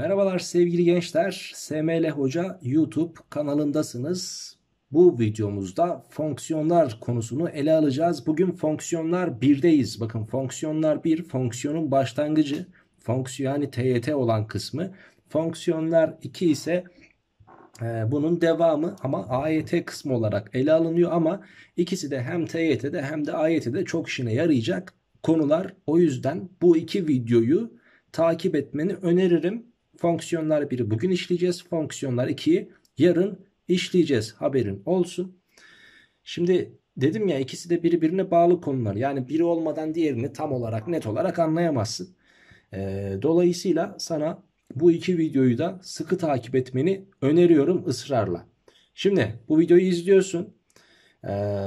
Merhabalar sevgili gençler. SML Hoca YouTube kanalındasınız. Bu videomuzda fonksiyonlar konusunu ele alacağız. Bugün fonksiyonlar 1'deyiz. Bakın fonksiyonlar 1 fonksiyonun başlangıcı. Fonksiyon yani TYT olan kısmı. Fonksiyonlar 2 ise e, bunun devamı ama AYT kısmı olarak ele alınıyor ama ikisi de hem TYT'de hem de AYT'de çok işine yarayacak konular. O yüzden bu iki videoyu takip etmeni öneririm. Fonksiyonlar 1'i bugün işleyeceğiz. Fonksiyonlar 2'yi yarın işleyeceğiz. Haberin olsun. Şimdi dedim ya ikisi de birbirine bağlı konular. Yani biri olmadan diğerini tam olarak net olarak anlayamazsın. E, dolayısıyla sana bu iki videoyu da sıkı takip etmeni öneriyorum ısrarla. Şimdi bu videoyu izliyorsun. Ee,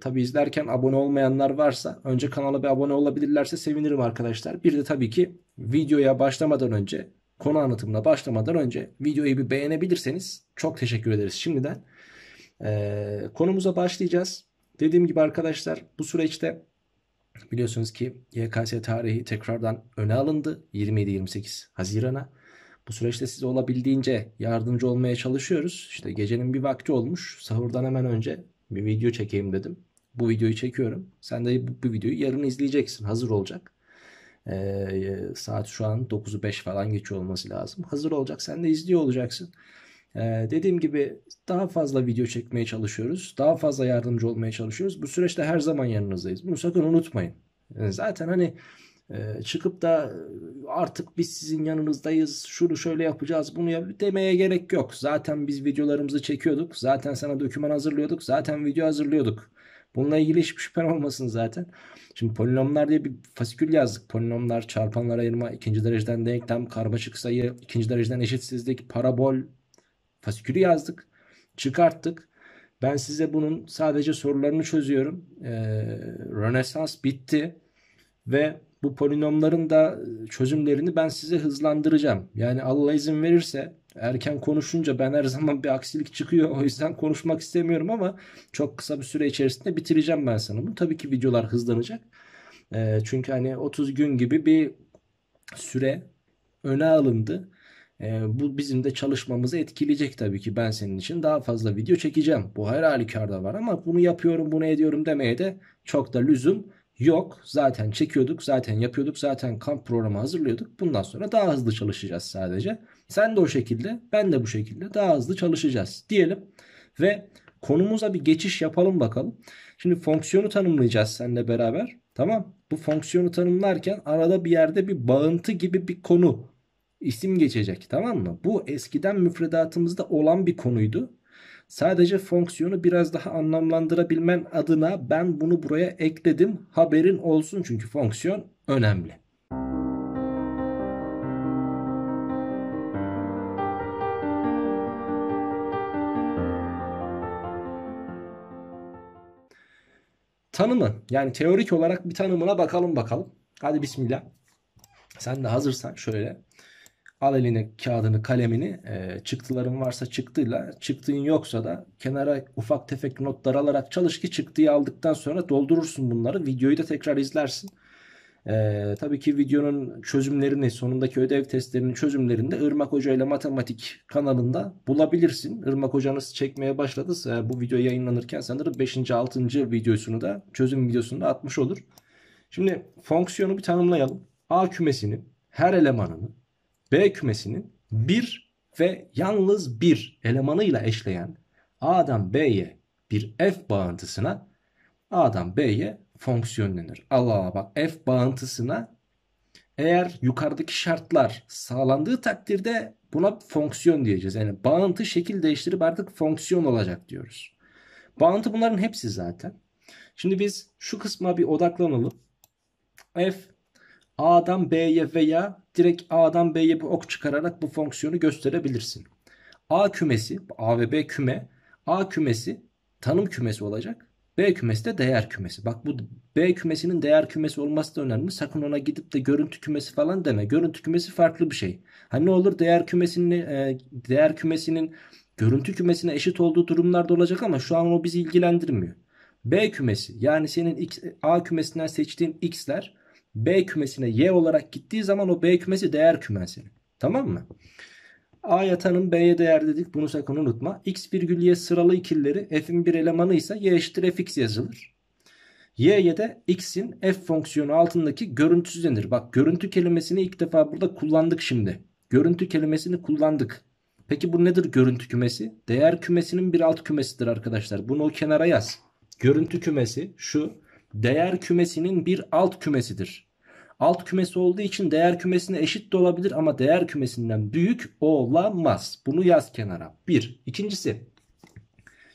tabi izlerken abone olmayanlar varsa önce kanala bir abone olabilirlerse sevinirim arkadaşlar. Bir de tabii ki videoya başlamadan önce konu anlatımına başlamadan önce videoyu bir beğenebilirseniz çok teşekkür ederiz şimdiden. Ee, konumuza başlayacağız. Dediğim gibi arkadaşlar bu süreçte biliyorsunuz ki YKS tarihi tekrardan öne alındı 27-28 Haziran'a. Bu süreçte size olabildiğince yardımcı olmaya çalışıyoruz. İşte gecenin bir vakti olmuş. Sahurdan hemen önce bir video çekeyim dedim. Bu videoyu çekiyorum. Sen de bu videoyu yarın izleyeceksin. Hazır olacak. E, saat şu an 9'u 5 falan geçiyor olması lazım. Hazır olacak sen de izliyor olacaksın. Ee, dediğim gibi daha fazla video çekmeye çalışıyoruz. Daha fazla yardımcı olmaya çalışıyoruz. Bu süreçte her zaman yanınızdayız. Bunu sakın unutmayın. Yani ee, zaten hani e, çıkıp da e, artık biz sizin yanınızdayız. Şunu şöyle yapacağız. Bunu yap demeye gerek yok. Zaten biz videolarımızı çekiyorduk. Zaten sana doküman hazırlıyorduk. Zaten video hazırlıyorduk. Bununla ilgili hiçbir şüphen olmasın zaten. Şimdi polinomlar diye bir fasikül yazdık. Polinomlar, çarpanlar ayırma, ikinci dereceden denklem, karmaşık sayı, ikinci dereceden eşitsizlik, parabol fasikülü yazdık. Çıkarttık. Ben size bunun sadece sorularını çözüyorum. Ee, Rönesans bitti ve bu polinomların da çözümlerini ben size hızlandıracağım. Yani Allah izin verirse erken konuşunca ben her zaman bir aksilik çıkıyor. O yüzden konuşmak istemiyorum ama çok kısa bir süre içerisinde bitireceğim ben sana bunu. Tabii ki videolar hızlanacak. E, çünkü hani 30 gün gibi bir süre öne alındı. E, bu bizim de çalışmamızı etkileyecek tabii ki. Ben senin için daha fazla video çekeceğim. Bu her halükarda var ama bunu yapıyorum, bunu ediyorum demeye de çok da lüzum yok. Zaten çekiyorduk, zaten yapıyorduk, zaten kamp programı hazırlıyorduk. Bundan sonra daha hızlı çalışacağız sadece. Sen de o şekilde ben de bu şekilde daha hızlı çalışacağız diyelim. Ve konumuza bir geçiş yapalım bakalım. Şimdi fonksiyonu tanımlayacağız seninle beraber. Tamam. Bu fonksiyonu tanımlarken arada bir yerde bir bağıntı gibi bir konu isim geçecek tamam mı? Bu eskiden müfredatımızda olan bir konuydu. Sadece fonksiyonu biraz daha anlamlandırabilmen adına ben bunu buraya ekledim. Haberin olsun çünkü fonksiyon önemli. tanımı yani teorik olarak bir tanımına bakalım bakalım. Hadi bismillah. Sen de hazırsan şöyle al eline kağıdını kalemini e, çıktıların varsa çıktıyla çıktığın yoksa da kenara ufak tefek notlar alarak çalış ki çıktıyı aldıktan sonra doldurursun bunları videoyu da tekrar izlersin. Ee, tabii ki videonun çözümlerini, sonundaki ödev testlerinin çözümlerini de Irmak Hoca ile Matematik kanalında bulabilirsin. Irmak Hoca'nız çekmeye başladı. Bu video yayınlanırken sanırım 5. 6. videosunu da çözüm videosunu da atmış olur. Şimdi fonksiyonu bir tanımlayalım. A kümesinin her elemanını B kümesinin bir ve yalnız bir elemanıyla eşleyen A'dan B'ye bir F bağıntısına A'dan B'ye fonksiyon denir. Allah Allah bak f bağıntısına eğer yukarıdaki şartlar sağlandığı takdirde buna fonksiyon diyeceğiz. Yani bağıntı şekil değiştirip artık fonksiyon olacak diyoruz. Bağıntı bunların hepsi zaten. Şimdi biz şu kısma bir odaklanalım. F A'dan B'ye veya direkt A'dan B'ye bir ok çıkararak bu fonksiyonu gösterebilirsin. A kümesi, A ve B küme, A kümesi tanım kümesi olacak. B kümesi de değer kümesi. Bak bu B kümesinin değer kümesi olması da önemli. Sakın ona gidip de görüntü kümesi falan deme. Görüntü kümesi farklı bir şey. Hani ne olur değer kümesinin e, değer kümesinin görüntü kümesine eşit olduğu durumlarda olacak ama şu an o bizi ilgilendirmiyor. B kümesi yani senin X, A kümesinden seçtiğin X'ler B kümesine Y olarak gittiği zaman o B kümesi değer kümesi. Tamam mı? A yatanın B'ye değer dedik bunu sakın unutma. X virgül Y sıralı ikilleri F'in bir elemanı ise Y eşittir Fx yazılır. Y'ye de X'in F fonksiyonu altındaki görüntüsü denir. Bak görüntü kelimesini ilk defa burada kullandık şimdi. Görüntü kelimesini kullandık. Peki bu nedir görüntü kümesi? Değer kümesinin bir alt kümesidir arkadaşlar. Bunu o kenara yaz. Görüntü kümesi şu değer kümesinin bir alt kümesidir. Alt kümesi olduğu için değer kümesine eşit de olabilir ama değer kümesinden büyük olamaz. Bunu yaz kenara. Bir. İkincisi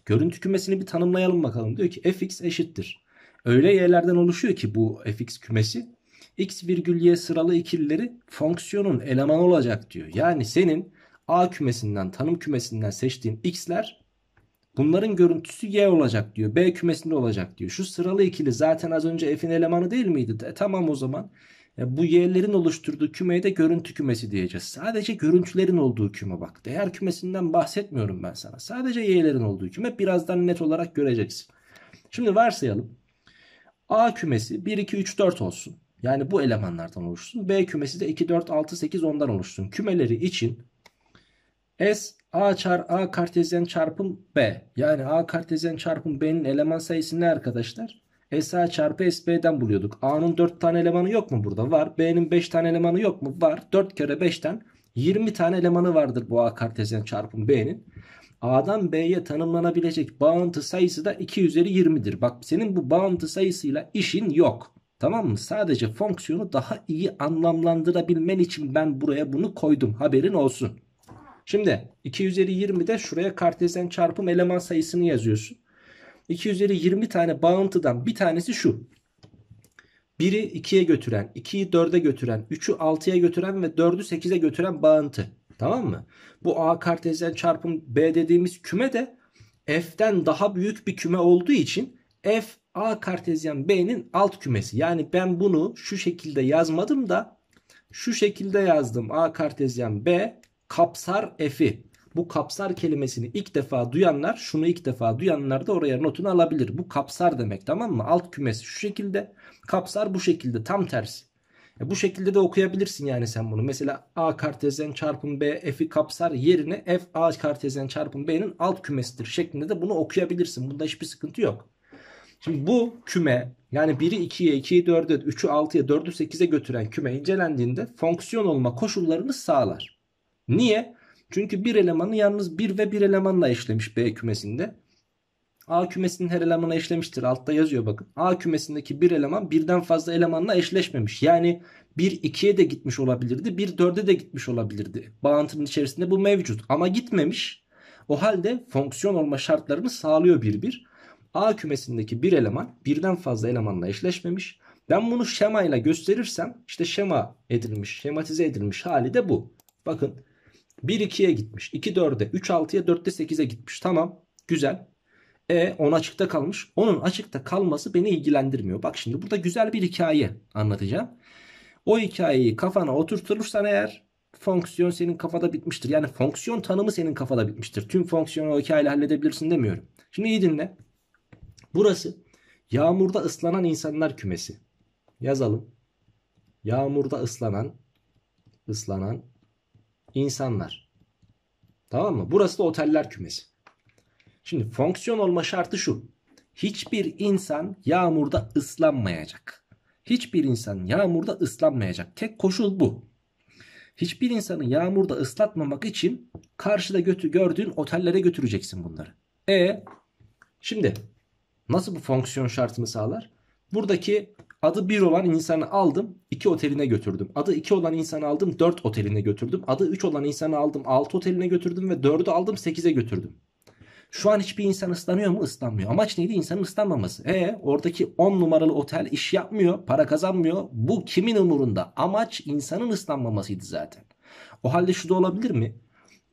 görüntü kümesini bir tanımlayalım bakalım. Diyor ki fx eşittir. Öyle yerlerden oluşuyor ki bu fx kümesi. x virgül y sıralı ikilileri fonksiyonun elemanı olacak diyor. Yani senin a kümesinden tanım kümesinden seçtiğin x'ler Bunların görüntüsü Y olacak diyor. B kümesinde olacak diyor. Şu sıralı ikili zaten az önce F'in elemanı değil miydi? E, tamam o zaman bu yerlerin oluşturduğu kümeye de görüntü kümesi diyeceğiz. Sadece görüntülerin olduğu küme bak. Değer kümesinden bahsetmiyorum ben sana. Sadece Y'lerin olduğu küme birazdan net olarak göreceksin. Şimdi varsayalım. A kümesi 1, 2, 3, 4 olsun. Yani bu elemanlardan oluşsun. B kümesi de 2, 4, 6, 8, 10'dan oluşsun. Kümeleri için S A çar A kartezyen çarpım B. Yani A kartezyen çarpım B'nin eleman sayısı ne arkadaşlar? SA çarpı SB'den buluyorduk. A'nın 4 tane elemanı yok mu burada? Var. B'nin 5 tane elemanı yok mu? Var. 4 kere 5'ten 20 tane elemanı vardır bu A kartezyen çarpım B'nin. A'dan B'ye tanımlanabilecek bağıntı sayısı da 2 üzeri 20'dir. Bak senin bu bağıntı sayısıyla işin yok. Tamam mı? Sadece fonksiyonu daha iyi anlamlandırabilmen için ben buraya bunu koydum. Haberin olsun. Şimdi 2 üzeri 20'de şuraya kartezyen çarpım eleman sayısını yazıyorsun. 2 üzeri 20 tane bağıntıdan bir tanesi şu. 1'i 2'ye götüren, 2'yi 4'e götüren, 3'ü 6'ya götüren ve 4'ü 8'e götüren bağıntı. Tamam mı? Bu A kartezyen çarpım B dediğimiz küme de F'den daha büyük bir küme olduğu için F A kartezyen B'nin alt kümesi. Yani ben bunu şu şekilde yazmadım da şu şekilde yazdım. A kartezyen B kapsar F'i. Bu kapsar kelimesini ilk defa duyanlar şunu ilk defa duyanlar da oraya notunu alabilir. Bu kapsar demek tamam mı? Alt kümesi şu şekilde kapsar bu şekilde tam tersi. E bu şekilde de okuyabilirsin yani sen bunu. Mesela A kartezyen çarpım B F'i kapsar yerine F A kartezyen çarpım B'nin alt kümesidir şeklinde de bunu okuyabilirsin. Bunda hiçbir sıkıntı yok. Şimdi bu küme yani 1'i 2'ye, 2'yi 4'e, 3'ü 6'ya, 4'ü 8'e götüren küme incelendiğinde fonksiyon olma koşullarını sağlar. Niye? Çünkü bir elemanı yalnız bir ve bir elemanla eşlemiş B kümesinde. A kümesinin her elemanı eşlemiştir. Altta yazıyor bakın. A kümesindeki bir eleman birden fazla elemanla eşleşmemiş. Yani bir 2'ye de gitmiş olabilirdi. bir 4'e de gitmiş olabilirdi. Bağıntının içerisinde bu mevcut ama gitmemiş. O halde fonksiyon olma şartlarını sağlıyor bir bir. A kümesindeki bir eleman birden fazla elemanla eşleşmemiş. Ben bunu şemayla gösterirsem işte şema edilmiş, şematize edilmiş hali de bu. Bakın 1-2'ye gitmiş. 2-4'e, 3-6'ya, 4'te 8'e gitmiş. Tamam. Güzel. E 10 açıkta kalmış. Onun açıkta kalması beni ilgilendirmiyor. Bak şimdi burada güzel bir hikaye anlatacağım. O hikayeyi kafana oturtursan eğer fonksiyon senin kafada bitmiştir. Yani fonksiyon tanımı senin kafada bitmiştir. Tüm fonksiyonu o hikayeyle halledebilirsin demiyorum. Şimdi iyi dinle. Burası yağmurda ıslanan insanlar kümesi. Yazalım. Yağmurda ıslanan ıslanan insanlar. Tamam mı? Burası da oteller kümesi. Şimdi fonksiyon olma şartı şu. Hiçbir insan yağmurda ıslanmayacak. Hiçbir insan yağmurda ıslanmayacak. Tek koşul bu. Hiçbir insanı yağmurda ıslatmamak için karşıda götü gördüğün otellere götüreceksin bunları. E şimdi nasıl bu fonksiyon şartını sağlar? Buradaki adı 1 olan insanı aldım 2 oteline götürdüm. Adı 2 olan insanı aldım 4 oteline götürdüm. Adı 3 olan insanı aldım 6 oteline götürdüm ve 4'ü aldım 8'e götürdüm. Şu an hiçbir insan ıslanıyor mu? Islanmıyor. Amaç neydi? İnsanın ıslanmaması. E oradaki 10 numaralı otel iş yapmıyor, para kazanmıyor. Bu kimin umurunda? Amaç insanın ıslanmamasıydı zaten. O halde şu da olabilir mi?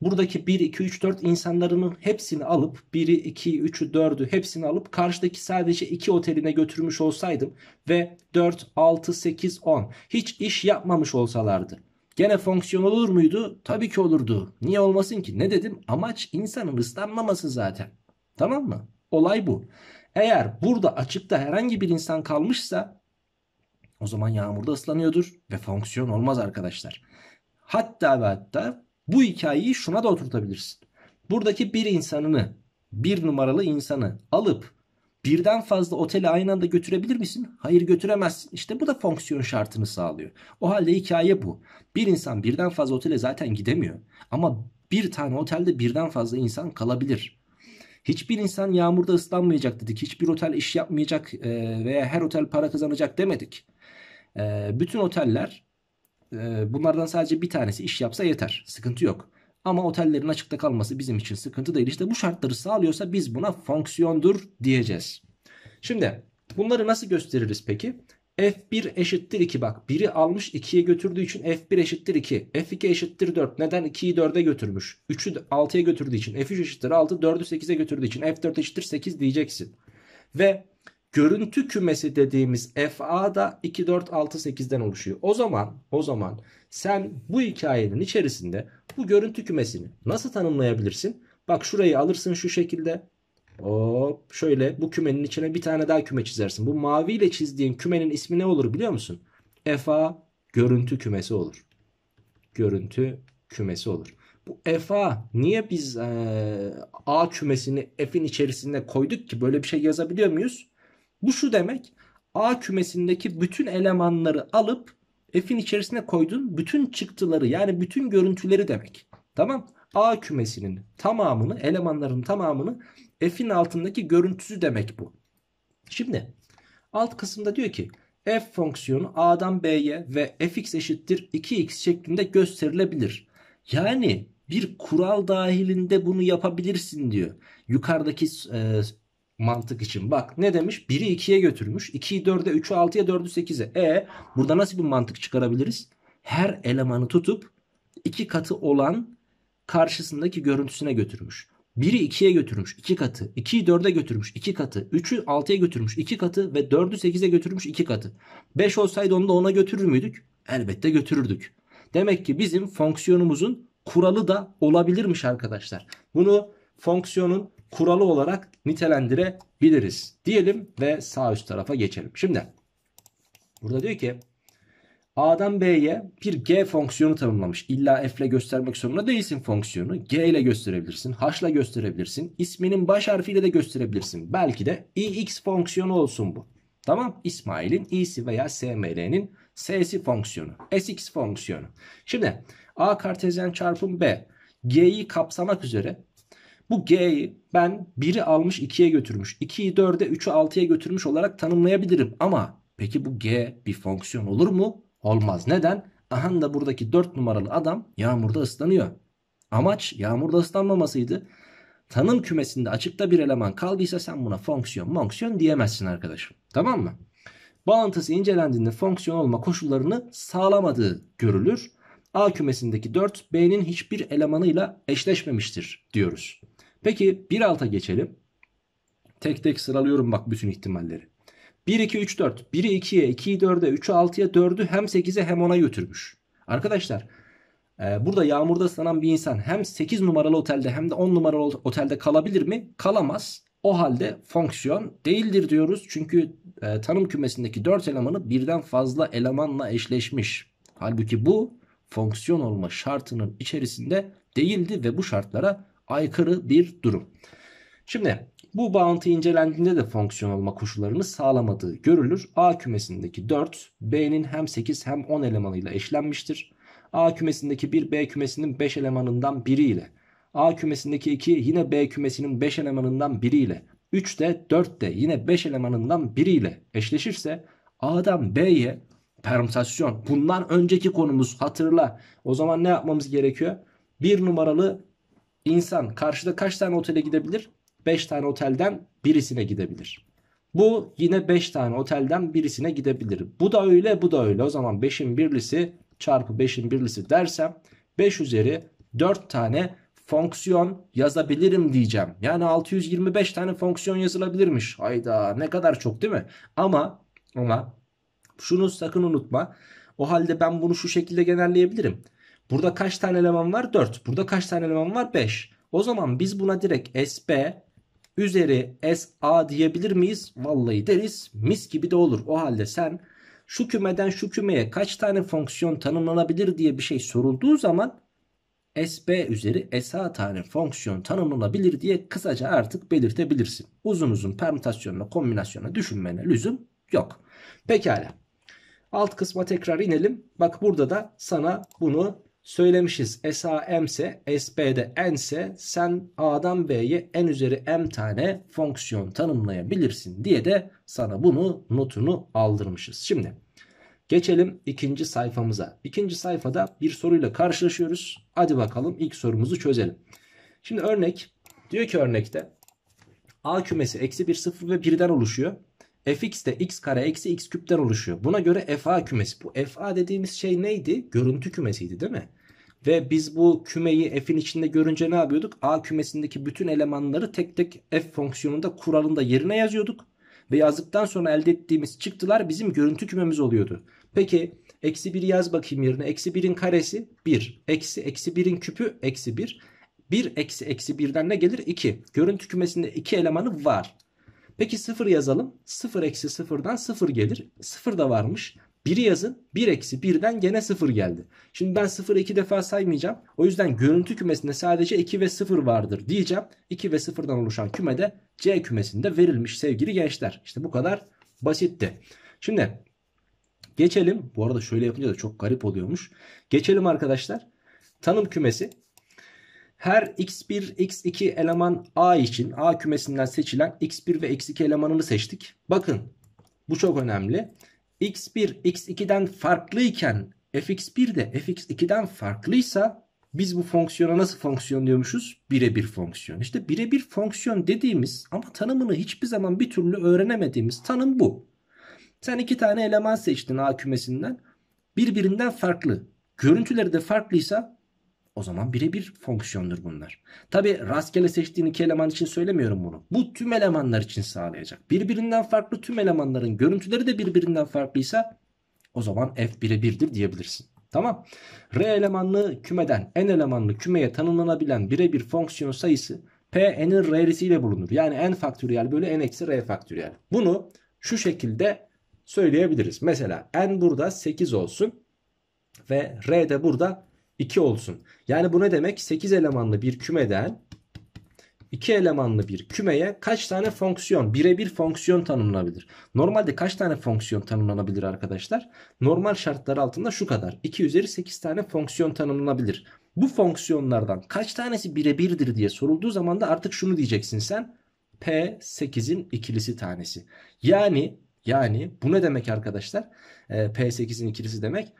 buradaki 1, 2, 3, 4 insanların hepsini alıp 1'i, 2'yi, 3'ü, 4'ü hepsini alıp karşıdaki sadece 2 oteline götürmüş olsaydım ve 4, 6, 8, 10 hiç iş yapmamış olsalardı. Gene fonksiyon olur muydu? Tabii ki olurdu. Niye olmasın ki? Ne dedim? Amaç insanın ıslanmaması zaten. Tamam mı? Olay bu. Eğer burada açıkta herhangi bir insan kalmışsa o zaman yağmurda ıslanıyordur ve fonksiyon olmaz arkadaşlar. Hatta ve hatta bu hikayeyi şuna da oturtabilirsin. Buradaki bir insanını, bir numaralı insanı alıp birden fazla oteli aynı anda götürebilir misin? Hayır götüremezsin. İşte bu da fonksiyon şartını sağlıyor. O halde hikaye bu. Bir insan birden fazla otele zaten gidemiyor. Ama bir tane otelde birden fazla insan kalabilir. Hiçbir insan yağmurda ıslanmayacak dedik. Hiçbir otel iş yapmayacak veya her otel para kazanacak demedik. Bütün oteller ee, bunlardan sadece bir tanesi iş yapsa yeter. Sıkıntı yok. Ama otellerin açıkta kalması bizim için sıkıntı değil. İşte bu şartları sağlıyorsa biz buna fonksiyondur diyeceğiz. Şimdi bunları nasıl gösteririz peki? F1 eşittir 2 bak. biri almış 2'ye götürdüğü için F1 eşittir 2. F2 eşittir 4. Neden 2'yi 4'e götürmüş? 3'ü 6'ya götürdüğü için. F3 eşittir 6. 4'ü 8'e götürdüğü için. F4 eşittir 8 diyeceksin. Ve Görüntü kümesi dediğimiz FA da 2, 4, 6, 8'den oluşuyor. O zaman, o zaman sen bu hikayenin içerisinde bu görüntü kümesini nasıl tanımlayabilirsin? Bak şurayı alırsın şu şekilde. Hop şöyle bu kümenin içine bir tane daha küme çizersin. Bu maviyle çizdiğin kümenin ismi ne olur biliyor musun? FA görüntü kümesi olur. Görüntü kümesi olur. Bu FA niye biz e, A kümesini F'in içerisinde koyduk ki böyle bir şey yazabiliyor muyuz? Bu şu demek A kümesindeki bütün elemanları alıp F'in içerisine koydun bütün çıktıları yani bütün görüntüleri demek. Tamam A kümesinin tamamını elemanların tamamını F'in altındaki görüntüsü demek bu. Şimdi alt kısımda diyor ki f fonksiyonu a'dan b'ye ve fx eşittir 2x şeklinde gösterilebilir. Yani bir kural dahilinde bunu yapabilirsin diyor. Yukarıdaki e, mantık için. Bak ne demiş? 1'i 2'ye götürmüş. 2'yi 4'e, 3'ü 6'ya, 4'ü 8'e. E burada nasıl bir mantık çıkarabiliriz? Her elemanı tutup iki katı olan karşısındaki görüntüsüne götürmüş. 1'i 2'ye götürmüş 2 katı. 2'yi 4'e götürmüş 2 katı. 3'ü 6'ya götürmüş 2 katı. Ve 4'ü 8'e götürmüş 2 katı. 5 olsaydı onu da 10'a götürür müydük? Elbette götürürdük. Demek ki bizim fonksiyonumuzun kuralı da olabilirmiş arkadaşlar. Bunu fonksiyonun kuralı olarak nitelendirebiliriz diyelim ve sağ üst tarafa geçelim. Şimdi burada diyor ki A'dan B'ye bir G fonksiyonu tanımlamış. İlla F ile göstermek zorunda değilsin fonksiyonu. G ile gösterebilirsin, H ile gösterebilirsin, isminin baş harfiyle de gösterebilirsin. Belki de IX fonksiyonu olsun bu. Tamam İsmail'in İ'si veya SML'nin S'si fonksiyonu. SX fonksiyonu. Şimdi A kartezyen çarpım B G'yi kapsamak üzere bu G'yi ben 1'i almış 2'ye götürmüş. 2'yi 4'e 3'ü 6'ya götürmüş olarak tanımlayabilirim. Ama peki bu G bir fonksiyon olur mu? Olmaz. Neden? Aha da buradaki 4 numaralı adam yağmurda ıslanıyor. Amaç yağmurda ıslanmamasıydı. Tanım kümesinde açıkta bir eleman kaldıysa sen buna fonksiyon monksiyon diyemezsin arkadaşım. Tamam mı? Bağıntısı incelendiğinde fonksiyon olma koşullarını sağlamadığı görülür. A kümesindeki 4 B'nin hiçbir elemanıyla eşleşmemiştir diyoruz. Peki bir alta geçelim. Tek tek sıralıyorum bak bütün ihtimalleri. 1, 2, 3, 4. 1'i 2'ye, 2'yi 4'e, 3'ü 6'ya, 4'ü hem 8'e hem 10'a götürmüş. Arkadaşlar e, burada yağmurda ıslanan bir insan hem 8 numaralı otelde hem de 10 numaralı otelde kalabilir mi? Kalamaz. O halde fonksiyon değildir diyoruz. Çünkü e, tanım kümesindeki 4 elemanı birden fazla elemanla eşleşmiş. Halbuki bu fonksiyon olma şartının içerisinde değildi ve bu şartlara aykırı bir durum. Şimdi bu bağıntı incelendiğinde de fonksiyon olma koşullarını sağlamadığı görülür. A kümesindeki 4 B'nin hem 8 hem 10 elemanıyla eşlenmiştir. A kümesindeki 1 B kümesinin 5 elemanından biriyle. A kümesindeki 2 yine B kümesinin 5 elemanından biriyle. 3 de 4 de yine 5 elemanından biriyle eşleşirse A'dan B'ye permütasyon. Bundan önceki konumuz hatırla. O zaman ne yapmamız gerekiyor? 1 numaralı İnsan karşıda kaç tane otele gidebilir? 5 tane otelden birisine gidebilir. Bu yine 5 tane otelden birisine gidebilir. Bu da öyle bu da öyle. O zaman 5'in birlisi çarpı 5'in birlisi dersem 5 üzeri 4 tane fonksiyon yazabilirim diyeceğim. Yani 625 tane fonksiyon yazılabilirmiş. Hayda ne kadar çok değil mi? Ama ama şunu sakın unutma. O halde ben bunu şu şekilde genelleyebilirim. Burada kaç tane eleman var? 4. Burada kaç tane eleman var? 5. O zaman biz buna direkt SB üzeri SA diyebilir miyiz? Vallahi deriz. Mis gibi de olur. O halde sen şu kümeden şu kümeye kaç tane fonksiyon tanımlanabilir diye bir şey sorulduğu zaman SB üzeri SA tane fonksiyon tanımlanabilir diye kısaca artık belirtebilirsin. Uzun uzun permütasyonla kombinasyona düşünmene lüzum yok. Pekala. Alt kısma tekrar inelim. Bak burada da sana bunu söylemişiz. SA M ise SB'de N ise sen A'dan B'ye N üzeri M tane fonksiyon tanımlayabilirsin diye de sana bunu notunu aldırmışız. Şimdi geçelim ikinci sayfamıza. İkinci sayfada bir soruyla karşılaşıyoruz. Hadi bakalım ilk sorumuzu çözelim. Şimdi örnek diyor ki örnekte A kümesi eksi 1 0 ve 1'den oluşuyor fx de x kare eksi x küpten oluşuyor. Buna göre fa kümesi. Bu fa dediğimiz şey neydi? Görüntü kümesiydi değil mi? Ve biz bu kümeyi f'in içinde görünce ne yapıyorduk? A kümesindeki bütün elemanları tek tek f fonksiyonunda kuralında yerine yazıyorduk. Ve yazdıktan sonra elde ettiğimiz çıktılar bizim görüntü kümemiz oluyordu. Peki eksi 1 yaz bakayım yerine. Eksi 1'in karesi 1. Eksi eksi 1'in küpü eksi 1. 1 eksi eksi 1'den ne gelir? 2. Görüntü kümesinde 2 elemanı var. Peki 0 yazalım. 0 eksi 0'dan 0 gelir. 0 da varmış. 1 yazın 1 eksi 1'den gene 0 geldi. Şimdi ben 0 2 defa saymayacağım. O yüzden görüntü kümesinde sadece 2 ve 0 vardır diyeceğim. 2 ve 0'dan oluşan kümede C kümesinde verilmiş sevgili gençler. İşte bu kadar basitti. Şimdi geçelim. Bu arada şöyle yapınca da çok garip oluyormuş. Geçelim arkadaşlar. Tanım kümesi her x1, x2 eleman A için A kümesinden seçilen x1 ve x2 elemanını seçtik. Bakın bu çok önemli. x1, x2'den farklıyken fx1 de fx2'den farklıysa biz bu fonksiyona nasıl fonksiyon diyormuşuz? Birebir fonksiyon. İşte birebir fonksiyon dediğimiz ama tanımını hiçbir zaman bir türlü öğrenemediğimiz tanım bu. Sen iki tane eleman seçtin A kümesinden. Birbirinden farklı. Görüntüleri de farklıysa o zaman birebir fonksiyondur bunlar. Tabi rastgele seçtiğin iki eleman için söylemiyorum bunu. Bu tüm elemanlar için sağlayacak. Birbirinden farklı tüm elemanların görüntüleri de birbirinden farklıysa o zaman f birebirdir diyebilirsin. Tamam. R elemanlı kümeden n elemanlı kümeye tanımlanabilen birebir fonksiyon sayısı p n'in ile bulunur. Yani n faktöriyel bölü n eksi r faktöriyel. Bunu şu şekilde söyleyebiliriz. Mesela n burada 8 olsun ve r de burada 2 olsun. Yani bu ne demek? 8 elemanlı bir kümeden 2 elemanlı bir kümeye kaç tane fonksiyon, birebir fonksiyon tanımlanabilir? Normalde kaç tane fonksiyon tanımlanabilir arkadaşlar? Normal şartlar altında şu kadar. 2 üzeri 8 tane fonksiyon tanımlanabilir. Bu fonksiyonlardan kaç tanesi birebirdir diye sorulduğu zaman da artık şunu diyeceksin sen. P8'in ikilisi tanesi. Yani yani bu ne demek arkadaşlar? Ee, P8'in ikilisi demek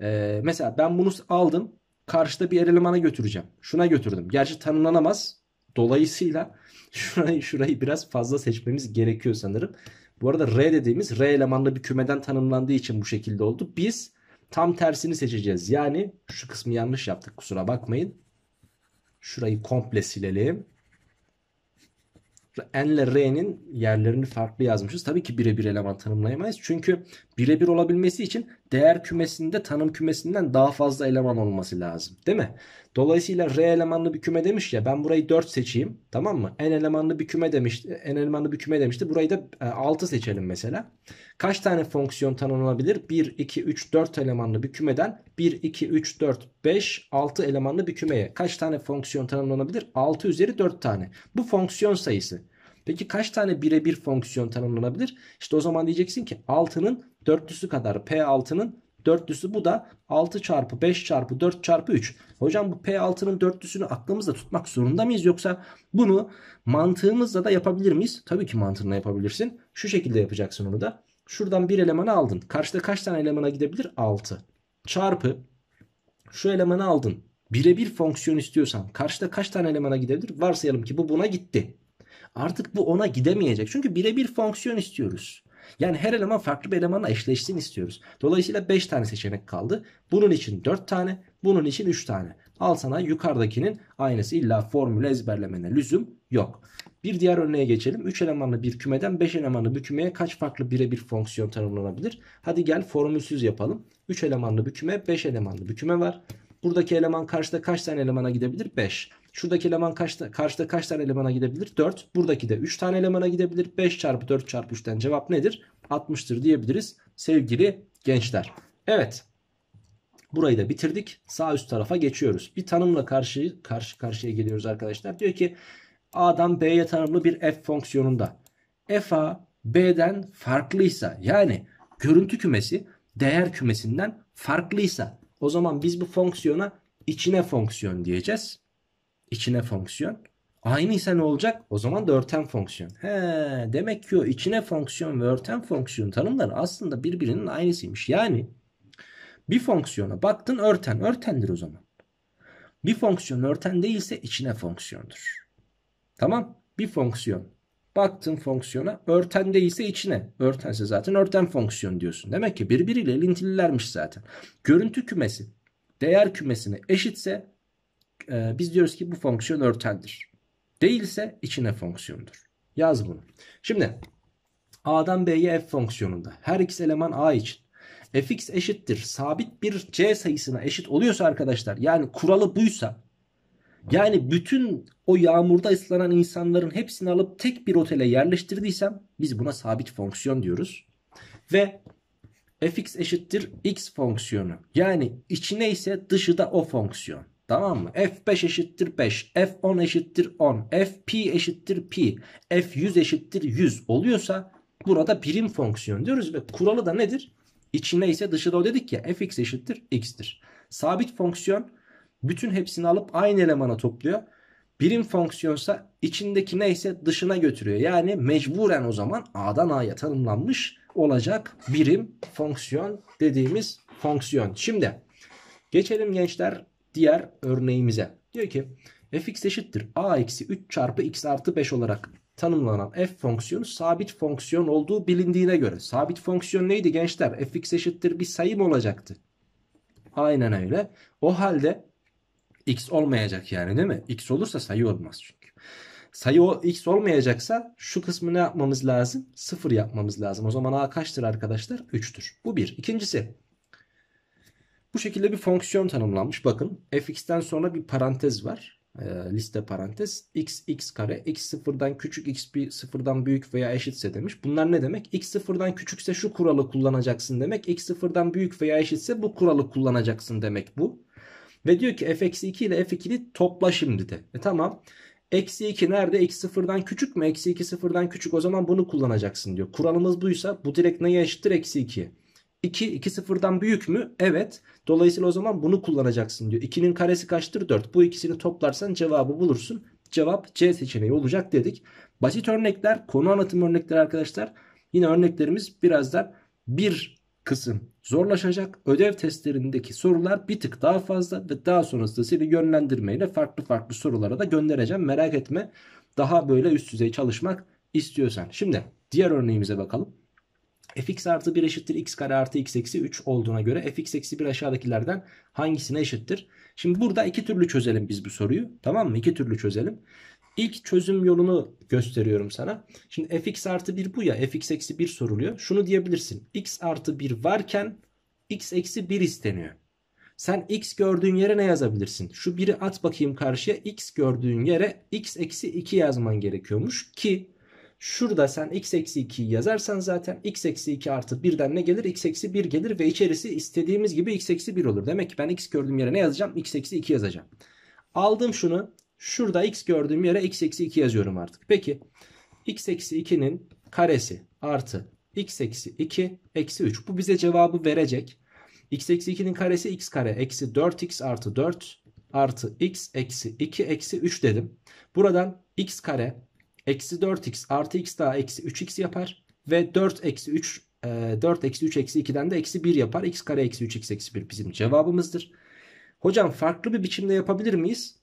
ee, mesela ben bunu aldım. Karşıda bir elemana götüreceğim. Şuna götürdüm. Gerçi tanımlanamaz. Dolayısıyla şurayı, şurayı biraz fazla seçmemiz gerekiyor sanırım. Bu arada R dediğimiz R elemanlı bir kümeden tanımlandığı için bu şekilde oldu. Biz tam tersini seçeceğiz. Yani şu kısmı yanlış yaptık kusura bakmayın. Şurayı komple silelim. N ile R'nin yerlerini farklı yazmışız. Tabii ki birebir eleman tanımlayamayız. Çünkü birebir olabilmesi için değer kümesinde tanım kümesinden daha fazla eleman olması lazım değil mi? Dolayısıyla R elemanlı bir küme demiş ya ben burayı 4 seçeyim tamam mı? N elemanlı bir küme demişti. N elemanlı bir küme demişti. Burayı da 6 e, seçelim mesela. Kaç tane fonksiyon tanımlanabilir? 1, 2, 3, 4 elemanlı bir kümeden 1, 2, 3, 4, 5, 6 elemanlı bir kümeye. Kaç tane fonksiyon tanımlanabilir? 6 üzeri 4 tane. Bu fonksiyon sayısı. Peki kaç tane birebir fonksiyon tanımlanabilir? İşte o zaman diyeceksin ki 6'nın dörtlüsü kadar P6'nın dörtlüsü bu da 6 çarpı 5 çarpı 4 çarpı 3. Hocam bu P6'nın dörtlüsünü aklımızda tutmak zorunda mıyız yoksa bunu mantığımızla da yapabilir miyiz? Tabii ki mantığına yapabilirsin. Şu şekilde yapacaksın onu da. Şuradan bir elemanı aldın. Karşıda kaç tane elemana gidebilir? 6. Çarpı şu elemanı aldın. Birebir fonksiyon istiyorsan karşıda kaç tane elemana gidebilir? Varsayalım ki bu buna gitti. Artık bu ona gidemeyecek. Çünkü birebir fonksiyon istiyoruz. Yani her eleman farklı bir elemanla eşleşsin istiyoruz. Dolayısıyla 5 tane seçenek kaldı. Bunun için 4 tane, bunun için 3 tane. Al sana yukarıdakinin aynısı. İlla formülü ezberlemene lüzum yok. Bir diğer örneğe geçelim. 3 elemanlı bir kümeden 5 elemanlı bir kümeye kaç farklı birebir fonksiyon tanımlanabilir? Hadi gel formülsüz yapalım. 3 elemanlı bir küme, 5 elemanlı bir küme var. Buradaki eleman karşıda kaç tane elemana gidebilir? 5. Şuradaki eleman kaçta, karşıda kaç tane elemana gidebilir? 4. Buradaki de 3 tane elemana gidebilir. 5 çarpı 4 çarpı 3'ten cevap nedir? 60'tır diyebiliriz sevgili gençler. Evet. Burayı da bitirdik. Sağ üst tarafa geçiyoruz. Bir tanımla karşı, karşı karşıya geliyoruz arkadaşlar. Diyor ki A'dan B'ye tanımlı bir f fonksiyonunda. f a B'den farklıysa yani görüntü kümesi değer kümesinden farklıysa o zaman biz bu fonksiyona içine fonksiyon diyeceğiz. İçine fonksiyon. Aynı ise ne olacak? O zaman da örten fonksiyon. He, demek ki o içine fonksiyon ve örten fonksiyon tanımları aslında birbirinin aynısıymış. Yani bir fonksiyona baktın örten. Örtendir o zaman. Bir fonksiyon örten değilse içine fonksiyondur. Tamam. Bir fonksiyon. Baktın fonksiyona örten değilse içine. Örtense zaten örten fonksiyon diyorsun. Demek ki birbiriyle ilintililermiş zaten. Görüntü kümesi değer kümesine eşitse e, biz diyoruz ki bu fonksiyon örteldir. Değilse içine fonksiyondur. Yaz bunu. Şimdi A'dan B'ye f fonksiyonunda her x eleman A için fx eşittir sabit bir c sayısına eşit oluyorsa arkadaşlar yani kuralı buysa yani bütün o yağmurda ıslanan insanların hepsini alıp tek bir otele yerleştirdiysem biz buna sabit fonksiyon diyoruz. Ve fx eşittir x fonksiyonu yani içine ise dışı da o fonksiyon. Tamam mı? F5 eşittir 5. F10 eşittir 10. Fp eşittir pi. F100 eşittir 100 oluyorsa burada birim fonksiyon diyoruz ve kuralı da nedir? İçine ise dışına o dedik ya fx eşittir x'tir. Sabit fonksiyon bütün hepsini alıp aynı elemana topluyor. Birim fonksiyonsa içindeki neyse dışına götürüyor. Yani mecburen o zaman a'dan a'ya tanımlanmış olacak birim fonksiyon dediğimiz fonksiyon. Şimdi geçelim gençler diğer örneğimize. Diyor ki fx eşittir a eksi 3 çarpı x artı 5 olarak tanımlanan f fonksiyonu sabit fonksiyon olduğu bilindiğine göre. Sabit fonksiyon neydi gençler? fx eşittir bir sayı mı olacaktı? Aynen öyle. O halde x olmayacak yani değil mi? x olursa sayı olmaz çünkü. Sayı o x olmayacaksa şu kısmı ne yapmamız lazım? 0 yapmamız lazım. O zaman a kaçtır arkadaşlar? 3'tür. Bu bir. İkincisi bu şekilde bir fonksiyon tanımlanmış. Bakın fx'ten sonra bir parantez var. E, liste parantez x x kare x sıfırdan küçük x bir sıfırdan büyük veya eşitse demiş. Bunlar ne demek? x sıfırdan küçükse şu kuralı kullanacaksın demek. x sıfırdan büyük veya eşitse bu kuralı kullanacaksın demek bu. Ve diyor ki f-2 ile f2'yi topla şimdi de. E tamam. Eksi 2 nerede? Eksi sıfırdan küçük mü? Eksi 2 sıfırdan küçük. O zaman bunu kullanacaksın diyor. Kuralımız buysa bu direkt neye eşittir? Eksi 2'ye. 2, 2 sıfırdan büyük mü? Evet. Dolayısıyla o zaman bunu kullanacaksın diyor. 2'nin karesi kaçtır? 4. Bu ikisini toplarsan cevabı bulursun. Cevap C seçeneği olacak dedik. Basit örnekler, konu anlatım örnekleri arkadaşlar. Yine örneklerimiz birazdan bir kısım zorlaşacak. Ödev testlerindeki sorular bir tık daha fazla ve daha sonrasında seni yönlendirmeyle farklı farklı sorulara da göndereceğim. Merak etme. Daha böyle üst düzey çalışmak istiyorsan. Şimdi diğer örneğimize bakalım fx artı 1 eşittir x kare artı x eksi 3 olduğuna göre fx eksi 1 aşağıdakilerden hangisine eşittir? Şimdi burada iki türlü çözelim biz bu soruyu. Tamam mı? İki türlü çözelim. İlk çözüm yolunu gösteriyorum sana. Şimdi fx artı 1 bu ya fx eksi 1 soruluyor. Şunu diyebilirsin. x artı 1 varken x eksi 1 isteniyor. Sen x gördüğün yere ne yazabilirsin? Şu 1'i at bakayım karşıya. x gördüğün yere x eksi 2 yazman gerekiyormuş ki Şurada sen x eksi 2'yi yazarsan zaten x eksi 2 artı 1'den ne gelir? x eksi 1 gelir ve içerisi istediğimiz gibi x eksi 1 olur. Demek ki ben x gördüğüm yere ne yazacağım? x eksi 2 yazacağım. Aldım şunu. Şurada x gördüğüm yere x eksi 2 yazıyorum artık. Peki x eksi 2'nin karesi artı x eksi 2 eksi 3. Bu bize cevabı verecek. x eksi 2'nin karesi x kare eksi 4x artı 4 artı x eksi 2 eksi 3 dedim. Buradan x kare Eksi 4x artı x daha eksi 3x yapar. Ve 4 eksi 3 e, 4 eksi 3 eksi 2'den de eksi 1 yapar. x kare eksi 3 x eksi 1 bizim cevabımızdır. Hocam farklı bir biçimde yapabilir miyiz?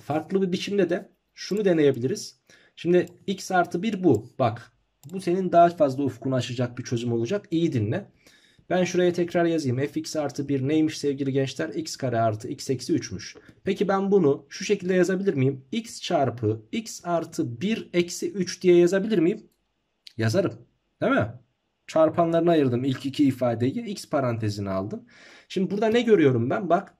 Farklı bir biçimde de şunu deneyebiliriz. Şimdi x artı 1 bu. Bak bu senin daha fazla ufkunu açacak bir çözüm olacak. İyi dinle. Ben şuraya tekrar yazayım. fx artı 1 neymiş sevgili gençler? x kare artı x eksi 3'müş. Peki ben bunu şu şekilde yazabilir miyim? x çarpı x artı 1 eksi 3 diye yazabilir miyim? Yazarım. Değil mi? Çarpanlarına ayırdım ilk iki ifadeyi. x parantezini aldım. Şimdi burada ne görüyorum ben? Bak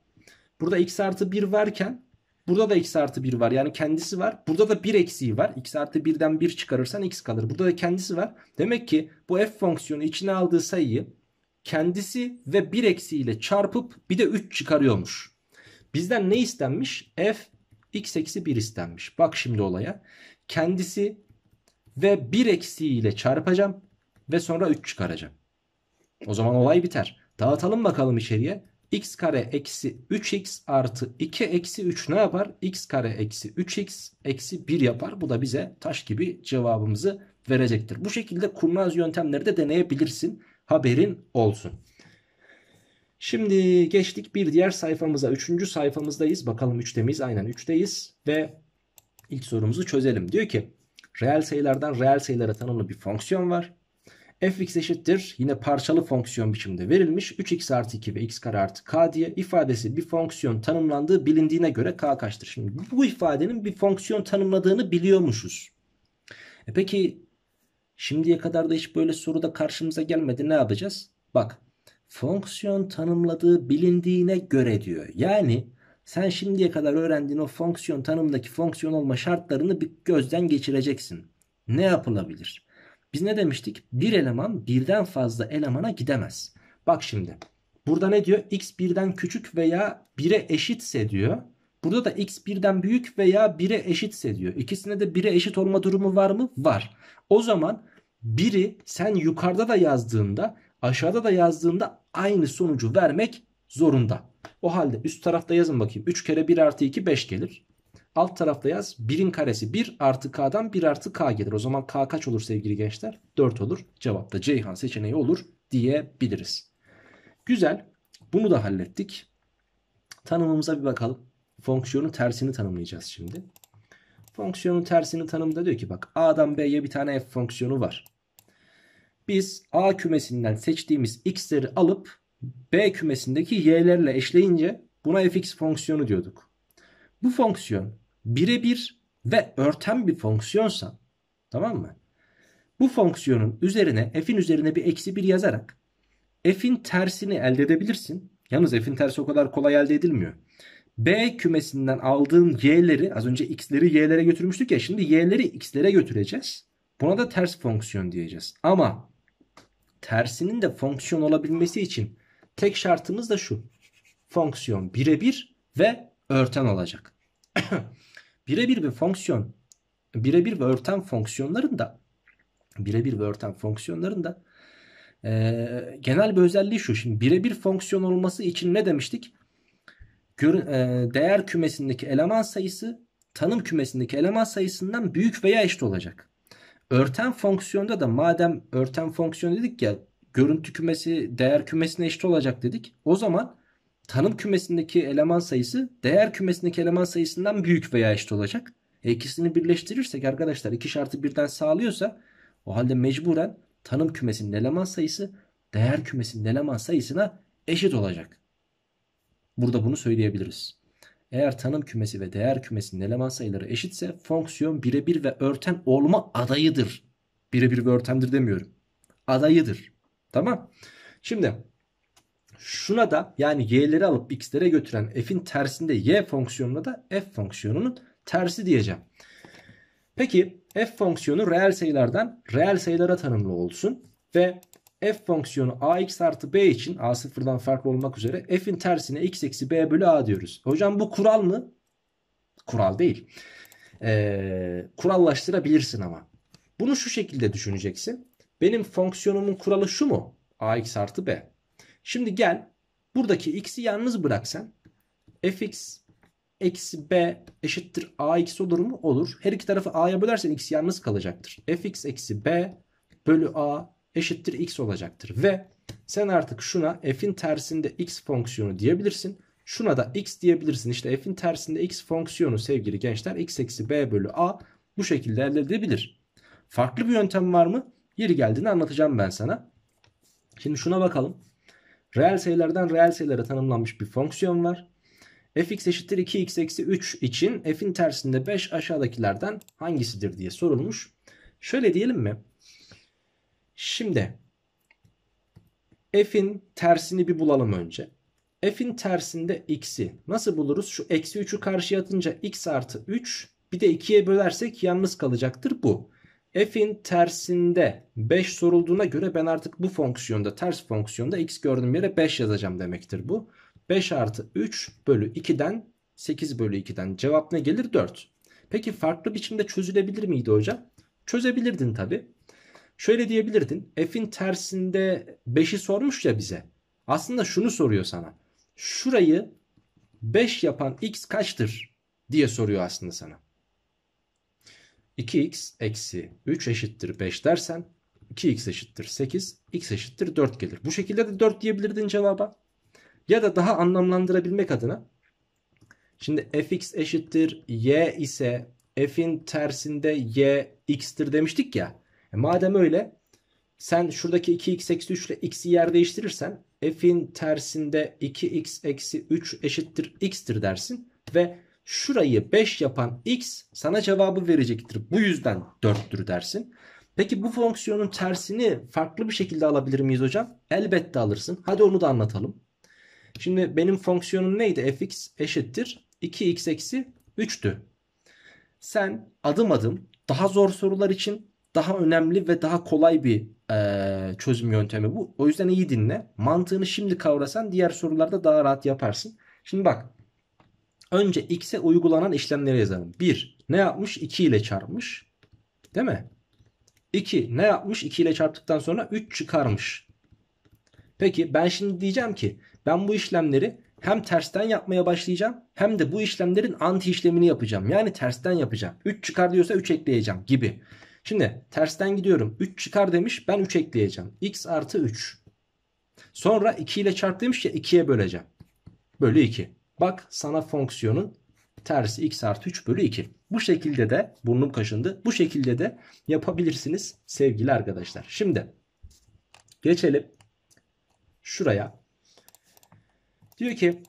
burada x artı 1 varken Burada da x artı 1 var. Yani kendisi var. Burada da 1 eksiği var. x artı 1'den 1 çıkarırsan x kalır. Burada da kendisi var. Demek ki bu f fonksiyonu içine aldığı sayıyı kendisi ve bir eksiğiyle çarpıp bir de 3 çıkarıyormuş. Bizden ne istenmiş? F x eksi 1 istenmiş. Bak şimdi olaya. Kendisi ve bir eksiğiyle çarpacağım ve sonra 3 çıkaracağım. O zaman olay biter. Dağıtalım bakalım içeriye. x kare eksi 3x artı 2 eksi 3 ne yapar? x kare eksi 3x eksi 1 yapar. Bu da bize taş gibi cevabımızı verecektir. Bu şekilde kurnaz yöntemleri de deneyebilirsin haberin olsun. Şimdi geçtik bir diğer sayfamıza. Üçüncü sayfamızdayız. Bakalım üçte miyiz? Aynen üçteyiz. Ve ilk sorumuzu çözelim. Diyor ki reel sayılardan reel sayılara tanımlı bir fonksiyon var. fx eşittir yine parçalı fonksiyon biçimde verilmiş 3x artı 2 ve x kare artı k diye ifadesi bir fonksiyon tanımlandığı bilindiğine göre k kaçtır? Şimdi bu ifadenin bir fonksiyon tanımladığını biliyormuşuz. E peki Şimdiye kadar da hiç böyle soruda karşımıza gelmedi. Ne yapacağız? Bak fonksiyon tanımladığı bilindiğine göre diyor. Yani sen şimdiye kadar öğrendiğin o fonksiyon tanımındaki fonksiyon olma şartlarını bir gözden geçireceksin. Ne yapılabilir? Biz ne demiştik? Bir eleman birden fazla elemana gidemez. Bak şimdi. Burada ne diyor? X birden küçük veya 1'e eşitse diyor. Burada da x birden büyük veya 1'e eşitse diyor. İkisine de 1'e eşit olma durumu var mı? Var. O zaman biri sen yukarıda da yazdığında aşağıda da yazdığında aynı sonucu vermek zorunda. O halde üst tarafta yazın bakayım. 3 kere 1 artı 2 5 gelir. Alt tarafta yaz 1'in karesi 1 artı k'dan 1 artı k gelir. O zaman k kaç olur sevgili gençler? 4 olur. Cevap da Ceyhan seçeneği olur diyebiliriz. Güzel. Bunu da hallettik. Tanımımıza bir bakalım. Fonksiyonun tersini tanımlayacağız şimdi. Fonksiyonun tersini tanımda diyor ki bak A'dan B'ye bir tane f fonksiyonu var. Biz A kümesinden seçtiğimiz x'leri alıp B kümesindeki y'lerle eşleyince buna fx fonksiyonu diyorduk. Bu fonksiyon birebir ve örten bir fonksiyonsa tamam mı? Bu fonksiyonun üzerine f'in üzerine bir eksi 1 yazarak f'in tersini elde edebilirsin. Yalnız f'in tersi o kadar kolay elde edilmiyor. B kümesinden aldığım y'leri az önce x'leri y'lere götürmüştük ya şimdi y'leri x'lere götüreceğiz. Buna da ters fonksiyon diyeceğiz. Ama tersinin de fonksiyon olabilmesi için tek şartımız da şu. Fonksiyon birebir ve örten olacak. birebir bir fonksiyon birebir ve örten fonksiyonlarında birebir ve örten fonksiyonlarında e, genel bir özelliği şu. Şimdi birebir fonksiyon olması için ne demiştik? E, değer kümesindeki eleman sayısı tanım kümesindeki eleman sayısından büyük veya eşit olacak. Örten fonksiyonda da madem örten fonksiyon dedik ya görüntü kümesi değer kümesine eşit olacak dedik. O zaman tanım kümesindeki eleman sayısı değer kümesindeki eleman sayısından büyük veya eşit olacak. E ikisini birleştirirsek arkadaşlar iki şartı birden sağlıyorsa o halde mecburen tanım kümesinin eleman sayısı değer kümesinin eleman sayısına eşit olacak. Burada bunu söyleyebiliriz. Eğer tanım kümesi ve değer kümesinin eleman sayıları eşitse fonksiyon birebir ve örten olma adayıdır. Birebir ve örtendir demiyorum. Adayıdır. Tamam. Şimdi şuna da yani y'leri alıp x'lere götüren f'in tersinde y fonksiyonuna da f fonksiyonunun tersi diyeceğim. Peki f fonksiyonu reel sayılardan reel sayılara tanımlı olsun ve f fonksiyonu ax artı b için a sıfırdan farklı olmak üzere f'in tersine x eksi b bölü a diyoruz. Hocam bu kural mı? Kural değil. Ee, kurallaştırabilirsin ama. Bunu şu şekilde düşüneceksin. Benim fonksiyonumun kuralı şu mu? ax artı b. Şimdi gel buradaki x'i yalnız bıraksan fx eksi b eşittir ax olur mu? Olur. Her iki tarafı a'ya bölersen x yalnız kalacaktır. fx eksi b bölü a eşittir x olacaktır. Ve sen artık şuna f'in tersinde x fonksiyonu diyebilirsin. Şuna da x diyebilirsin. İşte f'in tersinde x fonksiyonu sevgili gençler x eksi b bölü a bu şekilde elde edebilir. Farklı bir yöntem var mı? Yeri geldiğini anlatacağım ben sana. Şimdi şuna bakalım. Reel sayılardan reel sayılara tanımlanmış bir fonksiyon var. fx eşittir 2x eksi 3 için f'in tersinde 5 aşağıdakilerden hangisidir diye sorulmuş. Şöyle diyelim mi? Şimdi f'in tersini bir bulalım önce. f'in tersinde x'i nasıl buluruz? Şu eksi 3'ü karşıya atınca x artı 3 bir de 2'ye bölersek yalnız kalacaktır bu. f'in tersinde 5 sorulduğuna göre ben artık bu fonksiyonda ters fonksiyonda x gördüğüm yere 5 yazacağım demektir bu. 5 artı 3 bölü 2'den 8 bölü 2'den cevap ne gelir? 4. Peki farklı biçimde çözülebilir miydi hocam? Çözebilirdin tabi. Şöyle diyebilirdin. F'in tersinde 5'i sormuş ya bize. Aslında şunu soruyor sana. Şurayı 5 yapan x kaçtır diye soruyor aslında sana. 2x eksi 3 eşittir 5 dersen 2x eşittir 8, x eşittir 4 gelir. Bu şekilde de 4 diyebilirdin cevaba. Ya da daha anlamlandırabilmek adına. Şimdi fx eşittir y ise f'in tersinde y x'tir demiştik ya. E, madem öyle sen şuradaki 2x eksi 3 ile x'i yer değiştirirsen f'in tersinde 2x eksi 3 eşittir x'tir dersin. Ve şurayı 5 yapan x sana cevabı verecektir. Bu yüzden 4'tür dersin. Peki bu fonksiyonun tersini farklı bir şekilde alabilir miyiz hocam? Elbette alırsın. Hadi onu da anlatalım. Şimdi benim fonksiyonum neydi? fx eşittir 2x eksi 3'tü. Sen adım adım daha zor sorular için daha önemli ve daha kolay bir e, çözüm yöntemi bu. O yüzden iyi dinle. Mantığını şimdi kavrasan diğer sorularda daha rahat yaparsın. Şimdi bak. Önce x'e uygulanan işlemleri yazalım. 1 ne yapmış? 2 ile çarpmış. Değil mi? 2 ne yapmış? 2 ile çarptıktan sonra 3 çıkarmış. Peki ben şimdi diyeceğim ki ben bu işlemleri hem tersten yapmaya başlayacağım hem de bu işlemlerin anti işlemini yapacağım. Yani tersten yapacağım. 3 çıkar diyorsa 3 ekleyeceğim gibi. Şimdi tersten gidiyorum. 3 çıkar demiş. Ben 3 ekleyeceğim. X artı 3. Sonra 2 ile çarp demiş ya 2'ye böleceğim. Bölü 2. Bak sana fonksiyonun tersi x artı 3 bölü 2. Bu şekilde de burnum kaşındı. Bu şekilde de yapabilirsiniz sevgili arkadaşlar. Şimdi geçelim şuraya. Diyor ki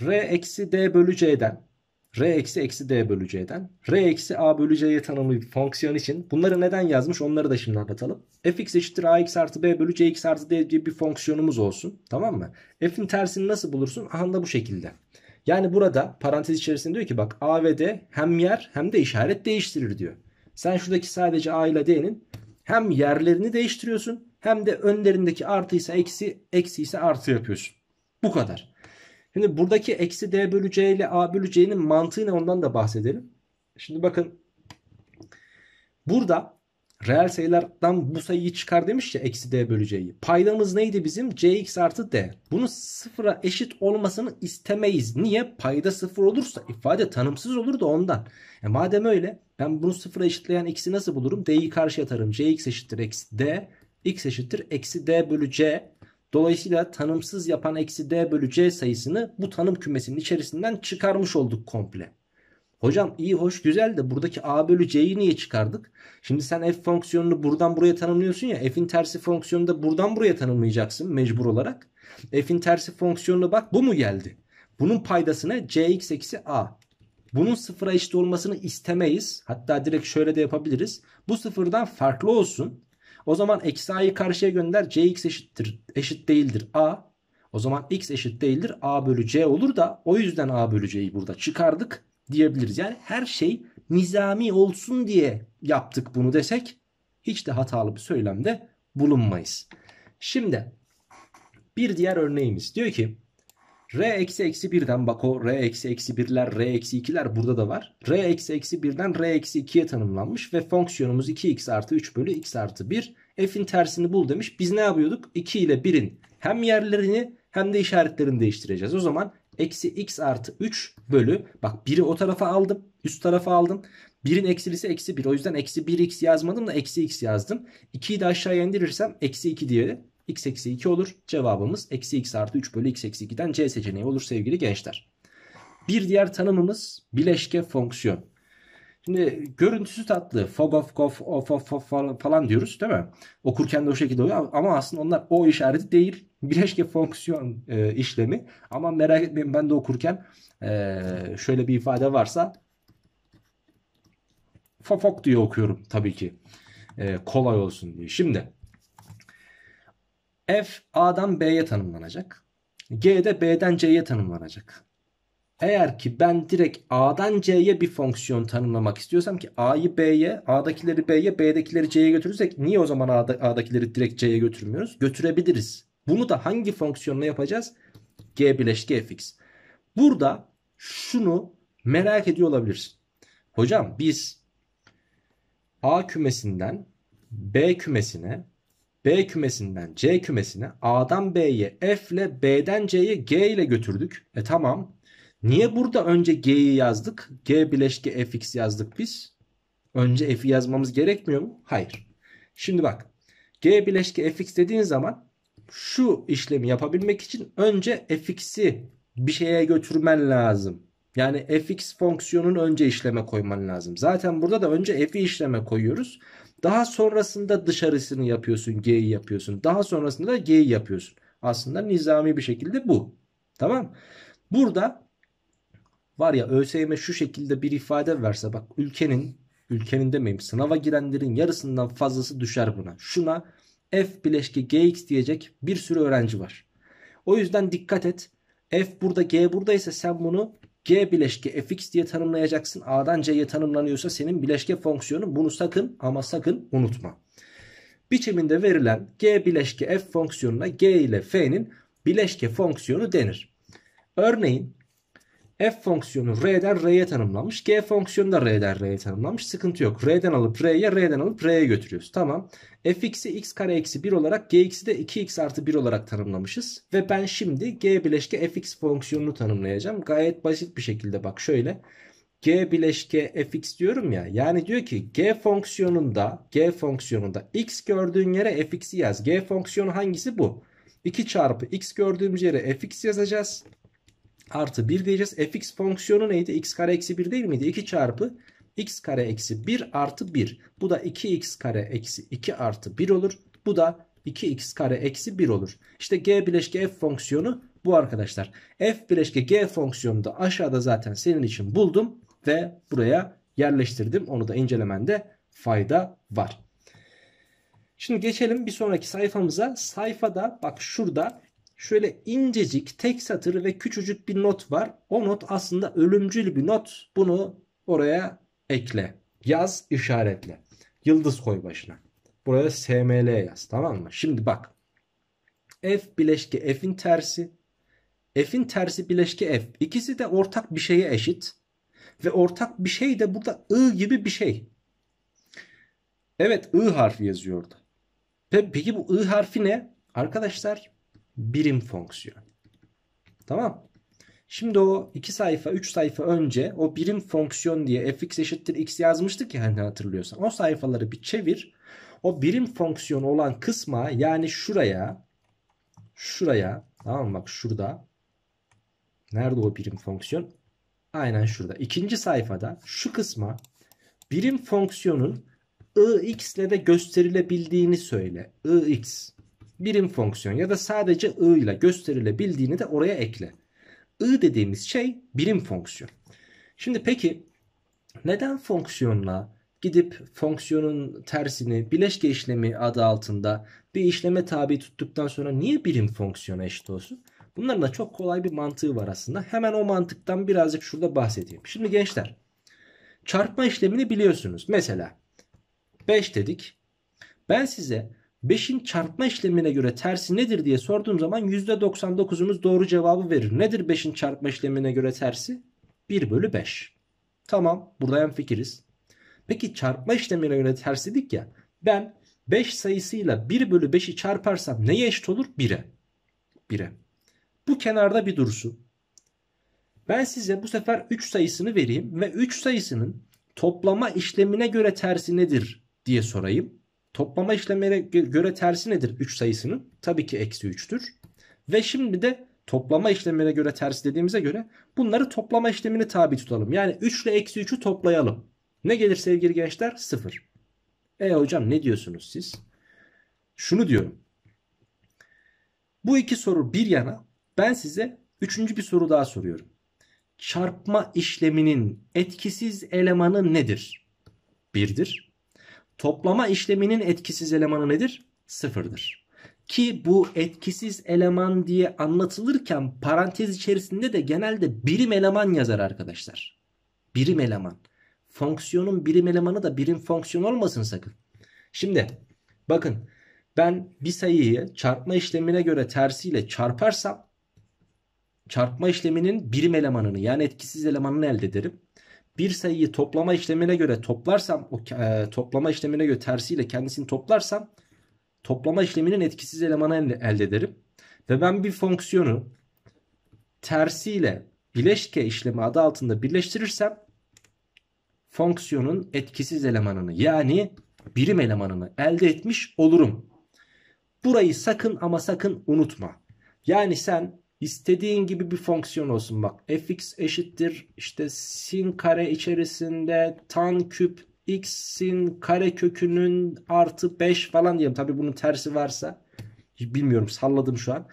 r eksi d bölü c'den r eksi eksi d bölü c'den r eksi a bölü c'ye tanımlı bir fonksiyon için bunları neden yazmış onları da şimdi anlatalım. fx eşittir ax artı b bölü cx artı d diye bir fonksiyonumuz olsun tamam mı? f'in tersini nasıl bulursun? Aha da bu şekilde. Yani burada parantez içerisinde diyor ki bak a ve d hem yer hem de işaret değiştirir diyor. Sen şuradaki sadece a ile d'nin hem yerlerini değiştiriyorsun hem de önlerindeki artıysa eksi eksi ise artı yapıyorsun. Bu kadar. Şimdi buradaki eksi d bölü c ile a bölü c'nin mantığını ondan da bahsedelim. Şimdi bakın burada reel sayılardan bu sayıyı çıkar demiş ya eksi d bölü c'yi. Paydamız neydi bizim? cx artı d. Bunu sıfıra eşit olmasını istemeyiz. Niye? Payda sıfır olursa ifade tanımsız olur da ondan. E madem öyle ben bunu sıfıra eşitleyen x'i nasıl bulurum? d'yi karşıya atarım. cx eşittir eksi d. x eşittir eksi d bölü c. Dolayısıyla tanımsız yapan eksi d bölü c sayısını bu tanım kümesinin içerisinden çıkarmış olduk komple. Hocam iyi hoş güzel de buradaki a bölü c'yi niye çıkardık? Şimdi sen f fonksiyonunu buradan buraya tanımlıyorsun ya f'in tersi fonksiyonu da buradan buraya tanımlayacaksın mecbur olarak. f'in tersi fonksiyonuna bak bu mu geldi? Bunun paydasına cx eksi a. Bunun sıfıra eşit olmasını istemeyiz. Hatta direkt şöyle de yapabiliriz. Bu sıfırdan farklı olsun. O zaman eksi a'yı karşıya gönder. Cx eşittir. Eşit değildir a. O zaman x eşit değildir. a bölü c olur da o yüzden a bölü c'yi burada çıkardık diyebiliriz. Yani her şey nizami olsun diye yaptık bunu desek hiç de hatalı bir söylemde bulunmayız. Şimdi bir diğer örneğimiz diyor ki R eksi eksi birden bak o R eksi eksi birler R eksi ikiler burada da var. R eksi eksi birden R eksi ikiye tanımlanmış ve fonksiyonumuz 2x artı 3 bölü x artı 1. F'in tersini bul demiş. Biz ne yapıyorduk? 2 ile 1'in hem yerlerini hem de işaretlerini değiştireceğiz. O zaman eksi x artı 3 bölü bak 1'i o tarafa aldım üst tarafa aldım. 1'in eksilisi eksi 1 o yüzden eksi 1x yazmadım da eksi x yazdım. 2'yi de aşağıya indirirsem eksi 2 diye x eksi 2 olur. Cevabımız eksi x artı 3 bölü x eksi 2'den c seçeneği olur sevgili gençler. Bir diğer tanımımız bileşke fonksiyon. Şimdi görüntüsü tatlı. Fog of, of, of, of, falan diyoruz değil mi? Okurken de o şekilde oluyor ama aslında onlar o işareti değil. Bileşke fonksiyon e, işlemi. Ama merak etmeyin ben de okurken e, şöyle bir ifade varsa fofok diye okuyorum tabii ki. E, kolay olsun diye. Şimdi F A'dan B'ye tanımlanacak. G de B'den C'ye tanımlanacak. Eğer ki ben direkt A'dan C'ye bir fonksiyon tanımlamak istiyorsam ki A'yı B'ye, A'dakileri B'ye, B'dekileri C'ye götürürsek niye o zaman A'da, A'dakileri direkt C'ye götürmüyoruz? Götürebiliriz. Bunu da hangi fonksiyonla yapacağız? G bileşke fx. Burada şunu merak ediyor olabilirsin. Hocam biz A kümesinden B kümesine B kümesinden C kümesine A'dan B'ye F ile B'den C'ye G ile götürdük. E tamam. Niye burada önce G'yi yazdık? G bileşke Fx yazdık biz. Önce F'i yazmamız gerekmiyor mu? Hayır. Şimdi bak. G bileşke Fx dediğin zaman şu işlemi yapabilmek için önce Fx'i bir şeye götürmen lazım. Yani Fx fonksiyonun önce işleme koyman lazım. Zaten burada da önce F'i işleme koyuyoruz. Daha sonrasında dışarısını yapıyorsun G'yi yapıyorsun. Daha sonrasında da G'yi yapıyorsun. Aslında nizami bir şekilde bu. Tamam. Burada var ya ÖSYM şu şekilde bir ifade verse bak ülkenin ülkenin demeyeyim sınava girenlerin yarısından fazlası düşer buna. Şuna F bileşke GX diyecek bir sürü öğrenci var. O yüzden dikkat et. F burada G buradaysa sen bunu G bileşke fx diye tanımlayacaksın. A'dan C'ye tanımlanıyorsa senin bileşke fonksiyonu bunu sakın ama sakın unutma. Biçiminde verilen G bileşke f fonksiyonuna G ile f'nin bileşke fonksiyonu denir. Örneğin F fonksiyonu R'den R'ye tanımlanmış. G fonksiyonu da R'den R'ye tanımlanmış. Sıkıntı yok. R'den alıp R'ye, R'den alıp R'ye götürüyoruz. Tamam. Fx'i x kare eksi 1 olarak Gx'i de 2x artı 1 olarak tanımlamışız. Ve ben şimdi G bileşke Fx fonksiyonunu tanımlayacağım. Gayet basit bir şekilde bak şöyle. G bileşke fx diyorum ya. Yani diyor ki g fonksiyonunda g fonksiyonunda x gördüğün yere fx'i yaz. G fonksiyonu hangisi bu? 2 çarpı x gördüğümüz yere fx yazacağız artı 1 diyeceğiz. fx fonksiyonu neydi? x kare eksi 1 değil miydi? 2 çarpı x kare eksi 1 artı 1. Bu da 2x kare eksi 2 artı 1 olur. Bu da 2x kare eksi 1 olur. İşte g bileşke f fonksiyonu bu arkadaşlar. F bileşke g fonksiyonu da aşağıda zaten senin için buldum ve buraya yerleştirdim. Onu da incelemende fayda var. Şimdi geçelim bir sonraki sayfamıza. Sayfada bak şurada şöyle incecik tek satır ve küçücük bir not var. O not aslında ölümcül bir not. Bunu oraya ekle. Yaz işaretle. Yıldız koy başına. Buraya SML yaz tamam mı? Şimdi bak. F bileşke F'in tersi. F'in tersi bileşke F. İkisi de ortak bir şeye eşit. Ve ortak bir şey de burada I gibi bir şey. Evet I harfi yazıyordu. Peki bu I harfi ne? Arkadaşlar birim fonksiyon. Tamam. Şimdi o 2 sayfa 3 sayfa önce o birim fonksiyon diye fx eşittir x yazmıştık ya hani hatırlıyorsan. O sayfaları bir çevir. O birim fonksiyon olan kısma yani şuraya şuraya tamam mı bak şurada nerede o birim fonksiyon? Aynen şurada. ikinci sayfada şu kısma birim fonksiyonun ix ile de gösterilebildiğini söyle. ix birim fonksiyon ya da sadece I ile gösterilebildiğini de oraya ekle. I dediğimiz şey birim fonksiyon. Şimdi peki neden fonksiyonla gidip fonksiyonun tersini bileşke işlemi adı altında bir işleme tabi tuttuktan sonra niye birim fonksiyona eşit olsun? Bunların da çok kolay bir mantığı var aslında. Hemen o mantıktan birazcık şurada bahsedeyim. Şimdi gençler çarpma işlemini biliyorsunuz. Mesela 5 dedik. Ben size 5'in çarpma işlemine göre tersi nedir diye sorduğum zaman %99'umuz doğru cevabı verir. Nedir 5'in çarpma işlemine göre tersi? 1 bölü 5. Tamam burada hem fikiriz. Peki çarpma işlemine göre tersidik ya. Ben 5 sayısıyla 1 bölü 5'i çarparsam neye eşit olur? 1'e. 1'e. Bu kenarda bir dursun. Ben size bu sefer 3 sayısını vereyim ve 3 sayısının toplama işlemine göre tersi nedir diye sorayım. Toplama işlemine göre tersi nedir 3 sayısının? Tabii ki eksi 3'tür. Ve şimdi de toplama işlemine göre tersi dediğimize göre bunları toplama işlemini tabi tutalım. Yani 3 ile eksi 3'ü toplayalım. Ne gelir sevgili gençler? 0. E hocam ne diyorsunuz siz? Şunu diyorum. Bu iki soru bir yana ben size üçüncü bir soru daha soruyorum. Çarpma işleminin etkisiz elemanı nedir? Birdir. Toplama işleminin etkisiz elemanı nedir? Sıfırdır. Ki bu etkisiz eleman diye anlatılırken parantez içerisinde de genelde birim eleman yazar arkadaşlar. Birim eleman. Fonksiyonun birim elemanı da birim fonksiyon olmasın sakın. Şimdi bakın ben bir sayıyı çarpma işlemine göre tersiyle çarparsam çarpma işleminin birim elemanını yani etkisiz elemanını elde ederim bir sayıyı toplama işlemine göre toplarsam o e, toplama işlemine göre tersiyle kendisini toplarsam toplama işleminin etkisiz elemanı elde, elde ederim. Ve ben bir fonksiyonu tersiyle bileşke işlemi adı altında birleştirirsem fonksiyonun etkisiz elemanını yani birim elemanını elde etmiş olurum. Burayı sakın ama sakın unutma. Yani sen İstediğin gibi bir fonksiyon olsun bak. fx eşittir işte sin kare içerisinde tan küp x'in kare kökünün artı 5 falan diyelim. Tabi bunun tersi varsa bilmiyorum salladım şu an.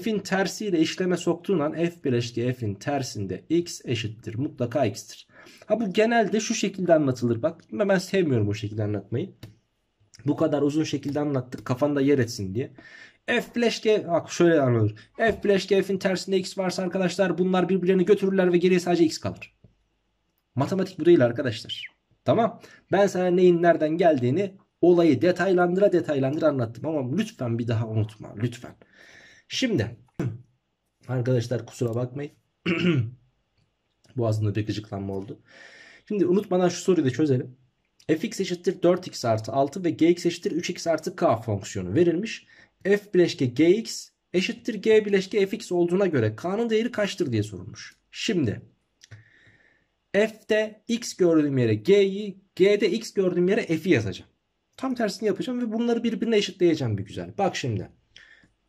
F'in tersiyle işleme soktuğun an f bileşki f'in tersinde x eşittir. Mutlaka x'tir. Ha bu genelde şu şekilde anlatılır bak. Ben sevmiyorum bu şekilde anlatmayı. Bu kadar uzun şekilde anlattık kafanda yer etsin diye. F flash bak şöyle anılır. F flash df'in tersinde x varsa arkadaşlar bunlar birbirlerini götürürler ve geriye sadece x kalır. Matematik bu değil arkadaşlar. Tamam. Ben sana neyin nereden geldiğini olayı detaylandıra detaylandıra anlattım ama lütfen bir daha unutma lütfen. Şimdi arkadaşlar kusura bakmayın. Boğazımda bir gıcıklanma oldu. Şimdi unutmadan şu soruyu da çözelim. fx eşittir 4x artı 6 ve gx eşittir 3x artı k fonksiyonu verilmiş f bileşke gx eşittir g bileşke fx olduğuna göre k'nın değeri kaçtır diye sorulmuş. Şimdi f'de x gördüğüm yere g'yi g'de x gördüğüm yere f'i yazacağım. Tam tersini yapacağım ve bunları birbirine eşitleyeceğim bir güzel. Bak şimdi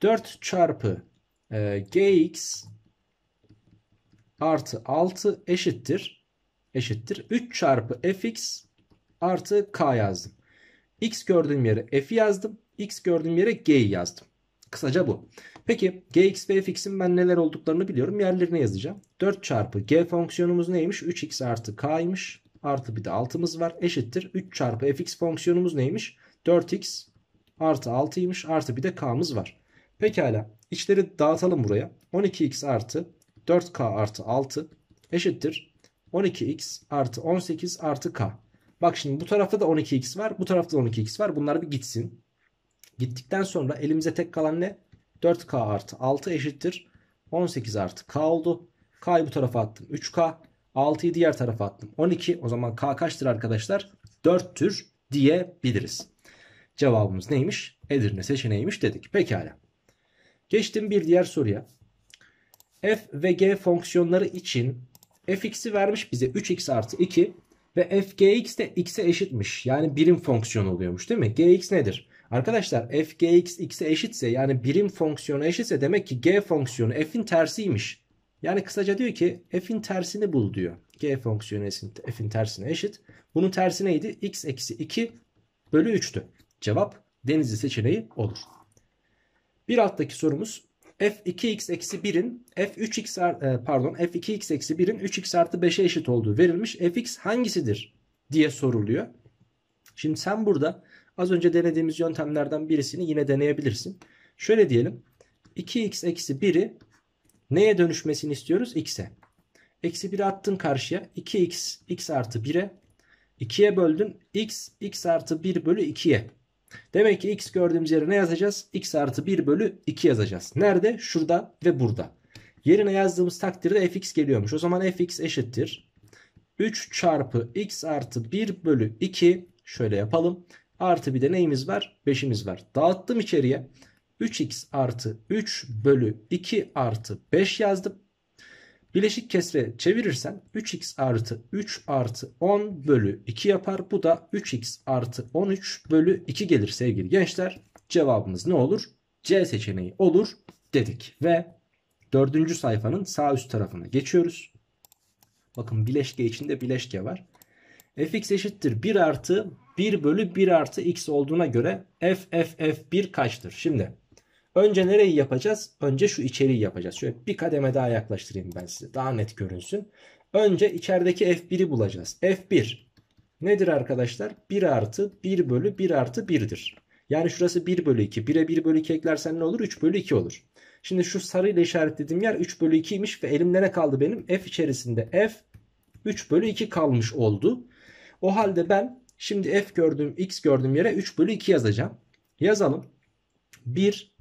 4 çarpı e, gx artı 6 eşittir eşittir 3 çarpı fx artı k yazdım. x gördüğüm yere f'i yazdım x gördüğüm yere g'yi yazdım. Kısaca bu. Peki gx ve fx'in ben neler olduklarını biliyorum. Yerlerine yazacağım. 4 çarpı g fonksiyonumuz neymiş? 3x artı k'ymış. Artı bir de 6'mız var. Eşittir 3 çarpı fx fonksiyonumuz neymiş? 4x artı 6'ymış. Artı bir de k'mız var. Pekala içleri dağıtalım buraya. 12x artı 4k artı 6 eşittir 12x artı 18 artı k. Bak şimdi bu tarafta da 12x var. Bu tarafta da 12x var. Bunlar bir gitsin. Gittikten sonra elimize tek kalan ne? 4K artı 6 eşittir. 18 artı K oldu. K'yı bu tarafa attım. 3K. 6'yı diğer tarafa attım. 12. O zaman K kaçtır arkadaşlar? 4'tür diyebiliriz. Cevabımız neymiş? Edirne seçeneğiymiş dedik. Pekala. Geçtim bir diğer soruya. F ve G fonksiyonları için fx'i vermiş bize 3x artı 2 ve f gx de x'e eşitmiş. Yani birim fonksiyon oluyormuş değil mi? gx nedir? Arkadaşlar f gx x'e eşitse yani birim fonksiyonu eşitse demek ki g fonksiyonu f'in tersiymiş. Yani kısaca diyor ki f'in tersini bul diyor. g fonksiyonu f'in tersine eşit. Bunun tersi neydi? x eksi 2 bölü 3'tü. Cevap denizli seçeneği olur. Bir alttaki sorumuz f2x eksi 1'in f3x e, pardon f2x eksi 1'in 3x artı 5'e eşit olduğu verilmiş. fx hangisidir diye soruluyor. Şimdi sen burada Az önce denediğimiz yöntemlerden birisini yine deneyebilirsin. Şöyle diyelim. 2x eksi 1'i neye dönüşmesini istiyoruz? x'e. Eksi 1'i attın karşıya. 2x x artı 1'e. 2'ye böldün. x x artı 1 bölü 2'ye. Demek ki x gördüğümüz yere ne yazacağız? x artı 1 bölü 2 yazacağız. Nerede? Şurada ve burada. Yerine yazdığımız takdirde fx geliyormuş. O zaman fx eşittir. 3 çarpı x artı 1 bölü 2 şöyle yapalım. Artı bir de neyimiz var? 5'imiz var. Dağıttım içeriye. 3x artı 3 bölü 2 artı 5 yazdım. Bileşik kesre çevirirsen 3x artı 3 artı 10 bölü 2 yapar. Bu da 3x artı 13 bölü 2 gelir sevgili gençler. Cevabımız ne olur? C seçeneği olur dedik. Ve dördüncü sayfanın sağ üst tarafına geçiyoruz. Bakın bileşke içinde bileşke var. fx eşittir 1 artı 1 bölü 1 artı x olduğuna göre f f f1 kaçtır? Şimdi önce nereyi yapacağız? Önce şu içeriği yapacağız. Şöyle bir kademe daha yaklaştırayım ben size. Daha net görünsün. Önce içerideki f1'i bulacağız. f1 nedir arkadaşlar? 1 artı 1 bölü 1 artı 1'dir. Yani şurası 1 bölü 2. 1'e 1 bölü 2 eklersen ne olur? 3 bölü 2 olur. Şimdi şu sarıyla işaretlediğim yer 3 bölü 2'ymiş ve elimde ne kaldı benim? F içerisinde F 3 bölü 2 kalmış oldu. O halde ben Şimdi f gördüğüm x gördüğüm yere 3 bölü 2 yazacağım. Yazalım. 1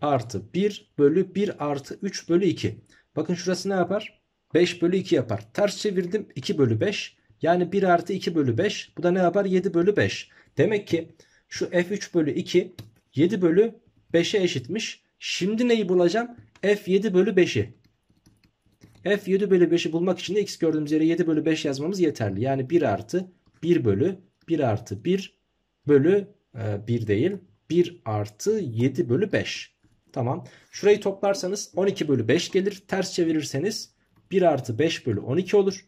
artı 1 bölü 1 artı 3 bölü 2. Bakın şurası ne yapar? 5 bölü 2 yapar. Ters çevirdim 2 bölü 5. Yani 1 artı 2 bölü 5. Bu da ne yapar? 7 bölü 5. Demek ki şu f3 bölü 2 7 bölü 5'e eşitmiş. Şimdi neyi bulacağım? f7 bölü 5'i. f7 bölü 5'i bulmak için de x gördüğümüz yere 7 bölü 5 yazmamız yeterli. Yani 1 artı 1 bölü 1 artı 1 bölü e, 1 değil 1 artı 7 bölü 5. Tamam. Şurayı toplarsanız 12 bölü 5 gelir. Ters çevirirseniz 1 artı 5 bölü 12 olur.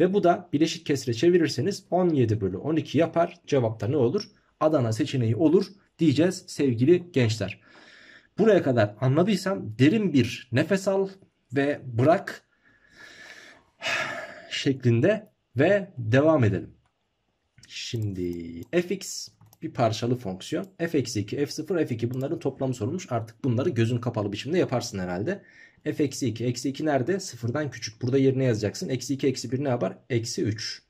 Ve bu da bileşik kesire çevirirseniz 17 bölü 12 yapar. Cevapta ne olur? Adana seçeneği olur diyeceğiz sevgili gençler. Buraya kadar anladıysam derin bir nefes al ve bırak şeklinde ve devam edelim. Şimdi fx bir parçalı fonksiyon. f-2, f0, f2 bunların toplamı sorulmuş. Artık bunları gözün kapalı biçimde yaparsın herhalde. f-2, eksi 2 nerede? Sıfırdan küçük. Burada yerine yazacaksın. Eksi 2, eksi 1 ne yapar? Eksi 3.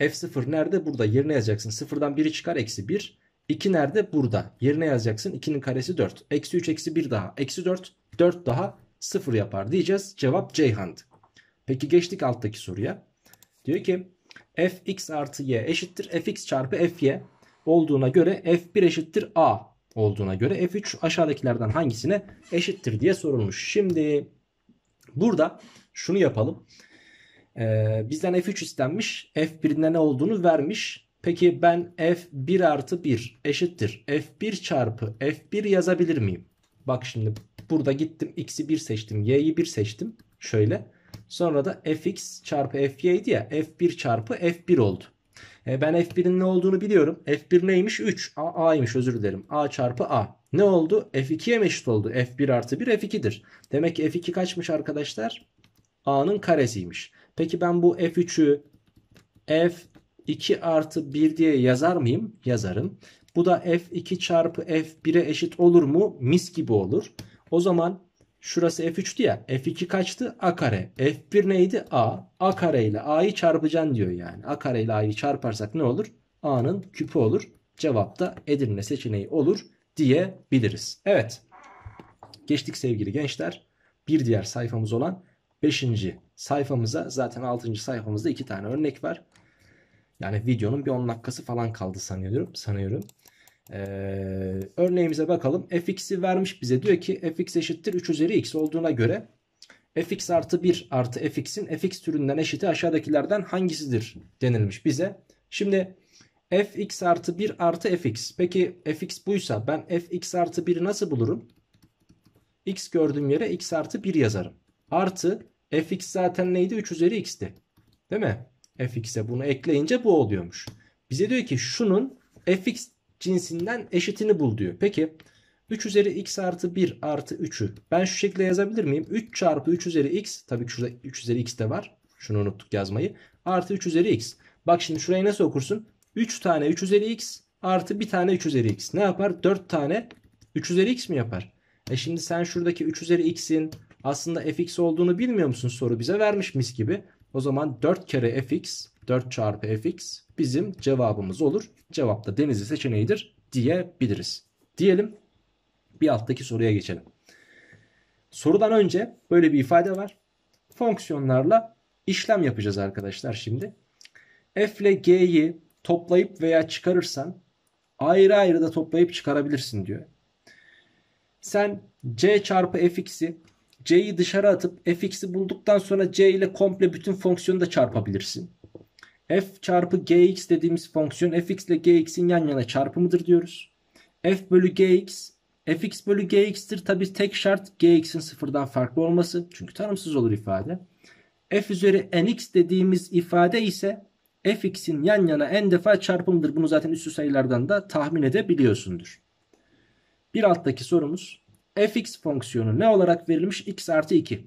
f0 nerede? Burada yerine yazacaksın. Sıfırdan 1'i çıkar. Eksi 1. 2 nerede? Burada. Yerine yazacaksın. 2'nin karesi 4. Eksi 3, eksi 1 daha. Eksi 4. 4 daha 0 yapar diyeceğiz. Cevap Ceyhan'dı. Peki geçtik alttaki soruya. Diyor ki fx artı y eşittir fx çarpı fy olduğuna göre f1 eşittir a olduğuna göre f3 aşağıdakilerden hangisine eşittir diye sorulmuş. Şimdi burada şunu yapalım. Ee, bizden f3 istenmiş. f1'inde ne olduğunu vermiş. Peki ben f1 artı 1 eşittir. f1 çarpı f1 yazabilir miyim? Bak şimdi burada gittim x'i 1 seçtim y'yi 1 seçtim. Şöyle. Sonra da fx çarpı fy'ydi ya f1 çarpı f1 oldu. E ben f1'in ne olduğunu biliyorum. f1 neymiş? 3. A, a'ymış özür dilerim. a çarpı a. Ne oldu? f2'ye eşit oldu. f1 artı 1 f2'dir. Demek ki f2 kaçmış arkadaşlar? a'nın karesiymiş. Peki ben bu f3'ü f2 artı 1 diye yazar mıyım? Yazarım. Bu da f2 çarpı f1'e eşit olur mu? Mis gibi olur. O zaman Şurası F3'tü ya. F2 kaçtı? A kare. F1 neydi? A. A kare ile A'yı çarpacaksın diyor yani. A kare ile A'yı çarparsak ne olur? A'nın küpü olur. Cevap da Edirne seçeneği olur diyebiliriz. Evet. Geçtik sevgili gençler. Bir diğer sayfamız olan 5. sayfamıza zaten 6. sayfamızda 2 tane örnek var. Yani videonun bir 10 dakikası falan kaldı sanıyorum. sanıyorum. Ee, örneğimize bakalım. fx'i vermiş bize. Diyor ki fx eşittir 3 üzeri x olduğuna göre fx artı 1 artı fx'in fx türünden eşiti aşağıdakilerden hangisidir denilmiş bize. Şimdi fx artı 1 artı fx. Peki fx buysa ben fx artı 1'i nasıl bulurum? x gördüğüm yere x artı 1 yazarım. Artı fx zaten neydi? 3 üzeri x'ti. Değil mi? fx'e bunu ekleyince bu oluyormuş. Bize diyor ki şunun fx cinsinden eşitini bul diyor. Peki 3 üzeri x artı 1 artı 3'ü ben şu şekilde yazabilir miyim? 3 çarpı 3 üzeri x tabii ki şurada 3 üzeri x de var. Şunu unuttuk yazmayı. Artı 3 üzeri x. Bak şimdi şurayı nasıl okursun? 3 tane 3 üzeri x artı 1 tane 3 üzeri x. Ne yapar? 4 tane 3 üzeri x mi yapar? E şimdi sen şuradaki 3 üzeri x'in aslında fx olduğunu bilmiyor musun? Soru bize vermiş mis gibi. O zaman 4 kere fx 4 çarpı fx bizim cevabımız olur. Cevap da denizli seçeneğidir diyebiliriz. Diyelim bir alttaki soruya geçelim. Sorudan önce böyle bir ifade var. Fonksiyonlarla işlem yapacağız arkadaşlar şimdi. F ile G'yi toplayıp veya çıkarırsan ayrı ayrı da toplayıp çıkarabilirsin diyor. Sen C çarpı Fx'i C'yi dışarı atıp fx'i bulduktan sonra C ile komple bütün fonksiyonu da çarpabilirsin. F çarpı gx dediğimiz fonksiyon fx ile gx'in yan yana çarpımıdır diyoruz. F bölü gx fx bölü gx'tir. Tabi tek şart gx'in sıfırdan farklı olması. Çünkü tanımsız olur ifade. f üzeri nx dediğimiz ifade ise fx'in yan yana n defa çarpımıdır. Bunu zaten üstü sayılardan da tahmin edebiliyorsundur. Bir alttaki sorumuz fx fonksiyonu ne olarak verilmiş? x artı 2.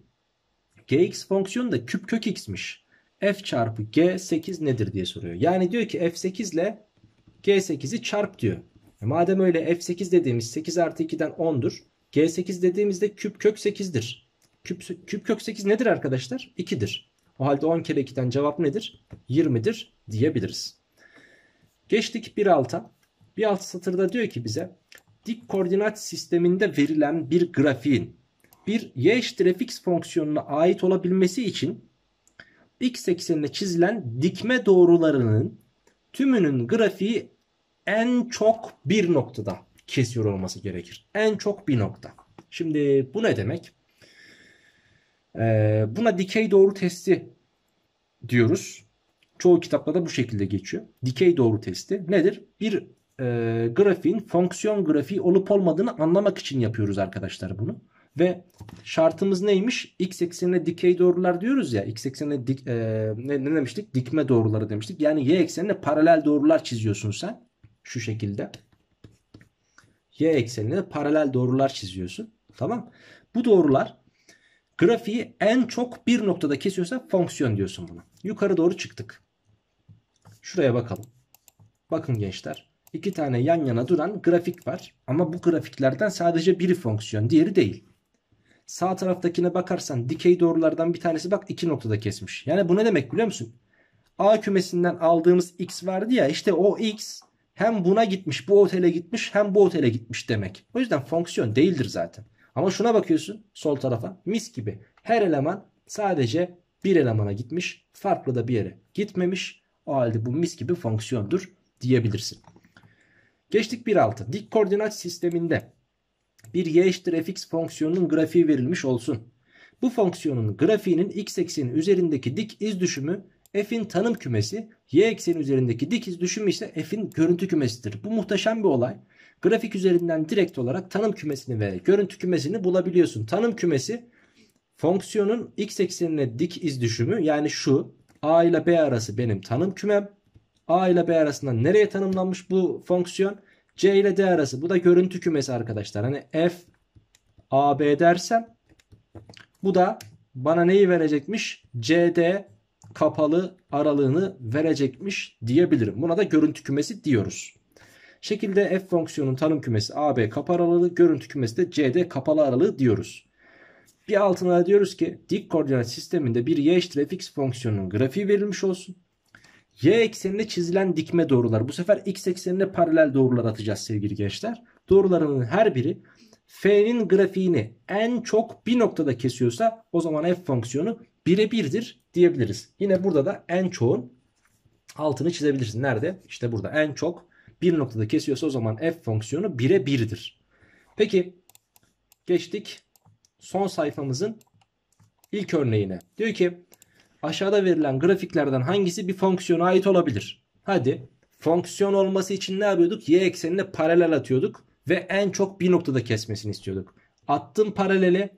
gx fonksiyonu da küp kök x'miş. f çarpı g8 nedir diye soruyor. Yani diyor ki f8 ile g8'i çarp diyor. E madem öyle f8 dediğimiz 8 artı 2'den 10'dur. g8 dediğimizde küp kök 8'dir. Küp, küp kök 8 nedir arkadaşlar? 2'dir. O halde 10 kere 2'den cevap nedir? 20'dir diyebiliriz. Geçtik 1.6'a. Bir alt satırda diyor ki bize dik koordinat sisteminde verilen bir grafiğin bir y eşittir fx fonksiyonuna ait olabilmesi için x eksenine çizilen dikme doğrularının tümünün grafiği en çok bir noktada kesiyor olması gerekir. En çok bir nokta. Şimdi bu ne demek? Ee, buna dikey doğru testi diyoruz. Çoğu kitapta da bu şekilde geçiyor. Dikey doğru testi nedir? Bir e, grafiğin fonksiyon grafiği olup olmadığını anlamak için yapıyoruz arkadaşlar bunu. Ve şartımız neymiş? X eksenine dikey doğrular diyoruz ya. X eksenine dik, e, ne, ne demiştik? Dikme doğruları demiştik. Yani y eksenine paralel doğrular çiziyorsun sen. Şu şekilde. Y eksenine paralel doğrular çiziyorsun. Tamam. Bu doğrular grafiği en çok bir noktada kesiyorsa fonksiyon diyorsun buna. Yukarı doğru çıktık. Şuraya bakalım. Bakın gençler iki tane yan yana duran grafik var. Ama bu grafiklerden sadece biri fonksiyon diğeri değil. Sağ taraftakine bakarsan dikey doğrulardan bir tanesi bak iki noktada kesmiş. Yani bu ne demek biliyor musun? A kümesinden aldığımız x vardı ya işte o x hem buna gitmiş bu otele gitmiş hem bu otele gitmiş demek. O yüzden fonksiyon değildir zaten. Ama şuna bakıyorsun sol tarafa mis gibi her eleman sadece bir elemana gitmiş farklı da bir yere gitmemiş. O halde bu mis gibi fonksiyondur diyebilirsin. Geçtik 1.6. Dik koordinat sisteminde bir y eşittir fx fonksiyonunun grafiği verilmiş olsun. Bu fonksiyonun grafiğinin x ekseni üzerindeki dik iz düşümü f'in tanım kümesi, y ekseni üzerindeki dik iz düşümü ise f'in görüntü kümesidir. Bu muhteşem bir olay. Grafik üzerinden direkt olarak tanım kümesini ve görüntü kümesini bulabiliyorsun. Tanım kümesi fonksiyonun x eksenine dik iz düşümü yani şu a ile b arası benim tanım kümem. A ile B arasında nereye tanımlanmış bu fonksiyon? C ile D arası. Bu da görüntü kümesi arkadaşlar. Hani F AB dersem bu da bana neyi verecekmiş? CD kapalı aralığını verecekmiş diyebilirim. Buna da görüntü kümesi diyoruz. Şekilde f fonksiyonun tanım kümesi AB kapı aralığı, görüntü kümesi de CD kapalı aralığı diyoruz. Bir altına diyoruz ki dik koordinat sisteminde bir y eşittir fx fonksiyonunun grafiği verilmiş olsun. Y eksenine çizilen dikme doğrular. Bu sefer X eksenine paralel doğrular atacağız sevgili gençler. Doğrularının her biri F'nin grafiğini en çok bir noktada kesiyorsa o zaman F fonksiyonu bire birdir diyebiliriz. Yine burada da en çoğun altını çizebiliriz. Nerede? İşte burada en çok bir noktada kesiyorsa o zaman F fonksiyonu bire birdir. Peki geçtik son sayfamızın ilk örneğine. Diyor ki Aşağıda verilen grafiklerden hangisi bir fonksiyona ait olabilir? Hadi fonksiyon olması için ne yapıyorduk? Y eksenine paralel atıyorduk ve en çok bir noktada kesmesini istiyorduk. Attım paraleli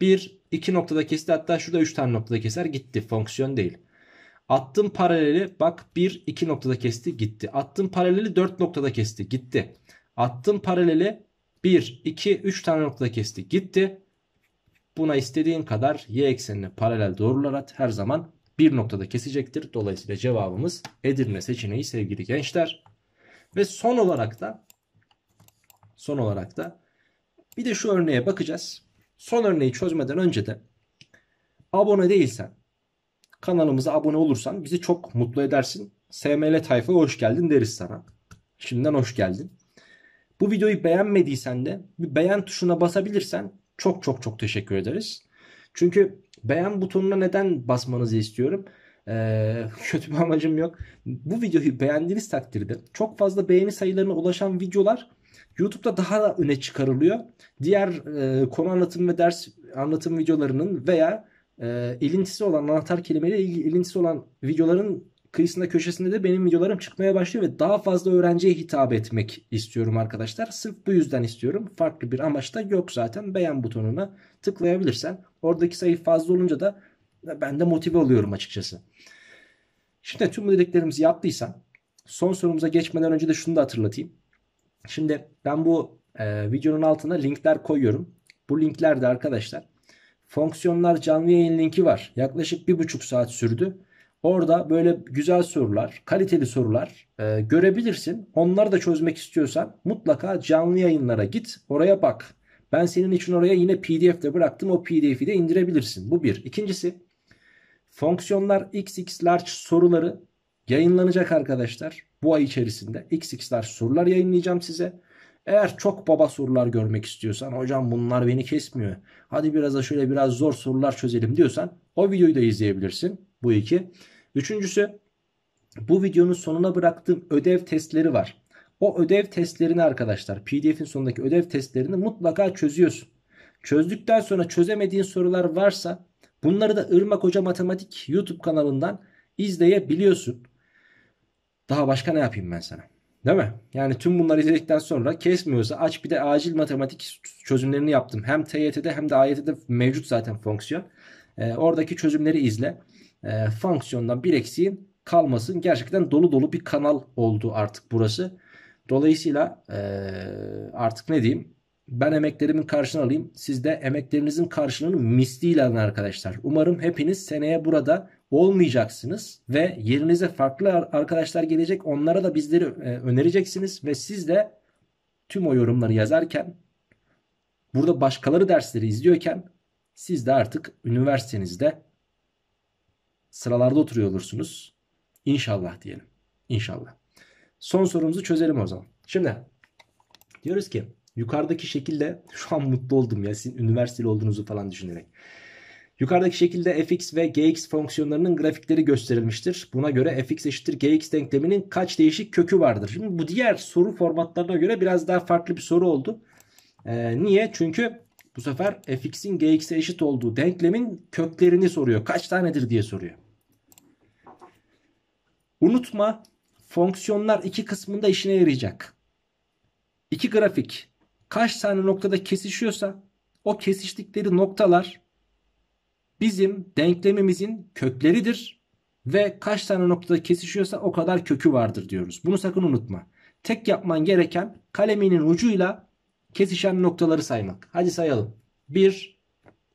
bir iki noktada kesti hatta şurada üç tane noktada keser gitti fonksiyon değil. Attım paraleli bak bir iki noktada kesti gitti. Attım paraleli dört noktada kesti gitti. Attım paraleli bir iki üç tane noktada kesti. Gitti. Buna istediğin kadar y eksenine paralel doğrular at. Her zaman bir noktada kesecektir. Dolayısıyla cevabımız Edirne seçeneği sevgili gençler. Ve son olarak da son olarak da bir de şu örneğe bakacağız. Son örneği çözmeden önce de abone değilsen kanalımıza abone olursan bizi çok mutlu edersin. SML tayfa hoş geldin deriz sana. Şimdiden hoş geldin. Bu videoyu beğenmediysen de bir beğen tuşuna basabilirsen çok çok çok teşekkür ederiz. Çünkü beğen butonuna neden basmanızı istiyorum? Ee, kötü bir amacım yok. Bu videoyu beğendiğiniz takdirde çok fazla beğeni sayılarına ulaşan videolar YouTube'da daha da öne çıkarılıyor. Diğer e, konu anlatım ve ders anlatım videolarının veya e, ilintisi olan anahtar kelimeyle ilintisi olan videoların kıyısında köşesinde de benim videolarım çıkmaya başlıyor ve daha fazla öğrenciye hitap etmek istiyorum arkadaşlar. Sırf bu yüzden istiyorum. Farklı bir amaç da yok zaten. Beğen butonuna tıklayabilirsen oradaki sayı fazla olunca da ben de motive oluyorum açıkçası. Şimdi tüm bu dediklerimizi yaptıysam son sorumuza geçmeden önce de şunu da hatırlatayım. Şimdi ben bu e, videonun altına linkler koyuyorum. Bu linklerde arkadaşlar fonksiyonlar canlı yayın linki var. Yaklaşık bir buçuk saat sürdü. Orada böyle güzel sorular, kaliteli sorular e, görebilirsin. Onları da çözmek istiyorsan mutlaka canlı yayınlara git, oraya bak. Ben senin için oraya yine PDF de bıraktım. O PDF'i de indirebilirsin. Bu bir. İkincisi fonksiyonlar XX large soruları yayınlanacak arkadaşlar. Bu ay içerisinde XX large sorular yayınlayacağım size. Eğer çok baba sorular görmek istiyorsan hocam bunlar beni kesmiyor. Hadi biraz da şöyle biraz zor sorular çözelim diyorsan o videoyu da izleyebilirsin. Bu iki. Üçüncüsü bu videonun sonuna bıraktığım ödev testleri var. O ödev testlerini arkadaşlar pdf'in sonundaki ödev testlerini mutlaka çözüyorsun. Çözdükten sonra çözemediğin sorular varsa bunları da Irmak Hoca Matematik YouTube kanalından izleyebiliyorsun. Daha başka ne yapayım ben sana? Değil mi? Yani tüm bunları izledikten sonra kesmiyorsa aç bir de acil matematik çözümlerini yaptım. Hem TYT'de hem de AYT'de mevcut zaten fonksiyon. E, oradaki çözümleri izle e, fonksiyondan bir eksiğin kalmasın. Gerçekten dolu dolu bir kanal oldu artık burası. Dolayısıyla e, artık ne diyeyim ben emeklerimin karşılığını alayım. Siz de emeklerinizin karşılığını misliyle alın arkadaşlar. Umarım hepiniz seneye burada olmayacaksınız ve yerinize farklı arkadaşlar gelecek. Onlara da bizleri e, önereceksiniz ve siz de tüm o yorumları yazarken burada başkaları dersleri izliyorken siz de artık üniversitenizde sıralarda oturuyor olursunuz. İnşallah diyelim. İnşallah. Son sorumuzu çözelim o zaman. Şimdi diyoruz ki yukarıdaki şekilde şu an mutlu oldum ya sizin üniversiteli olduğunuzu falan düşünerek. Yukarıdaki şekilde fx ve gx fonksiyonlarının grafikleri gösterilmiştir. Buna göre fx eşittir gx denkleminin kaç değişik kökü vardır? Şimdi bu diğer soru formatlarına göre biraz daha farklı bir soru oldu. Ee, niye? Çünkü bu sefer fx'in gx'e eşit olduğu denklemin köklerini soruyor. Kaç tanedir diye soruyor. Unutma fonksiyonlar iki kısmında işine yarayacak. İki grafik kaç tane noktada kesişiyorsa o kesiştikleri noktalar bizim denklemimizin kökleridir. Ve kaç tane noktada kesişiyorsa o kadar kökü vardır diyoruz. Bunu sakın unutma. Tek yapman gereken kaleminin ucuyla kesişen noktaları saymak. Hadi sayalım. 1,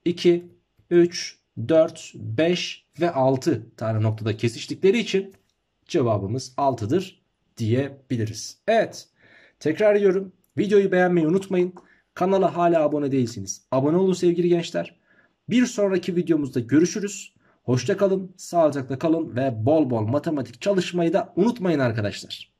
2, 3, 4, 5 ve 6 tane noktada kesiştikleri için cevabımız 6'dır diyebiliriz. Evet tekrar ediyorum videoyu beğenmeyi unutmayın. Kanala hala abone değilsiniz. Abone olun sevgili gençler. Bir sonraki videomuzda görüşürüz. Hoşça kalın, sağlıcakla kalın ve bol bol matematik çalışmayı da unutmayın arkadaşlar.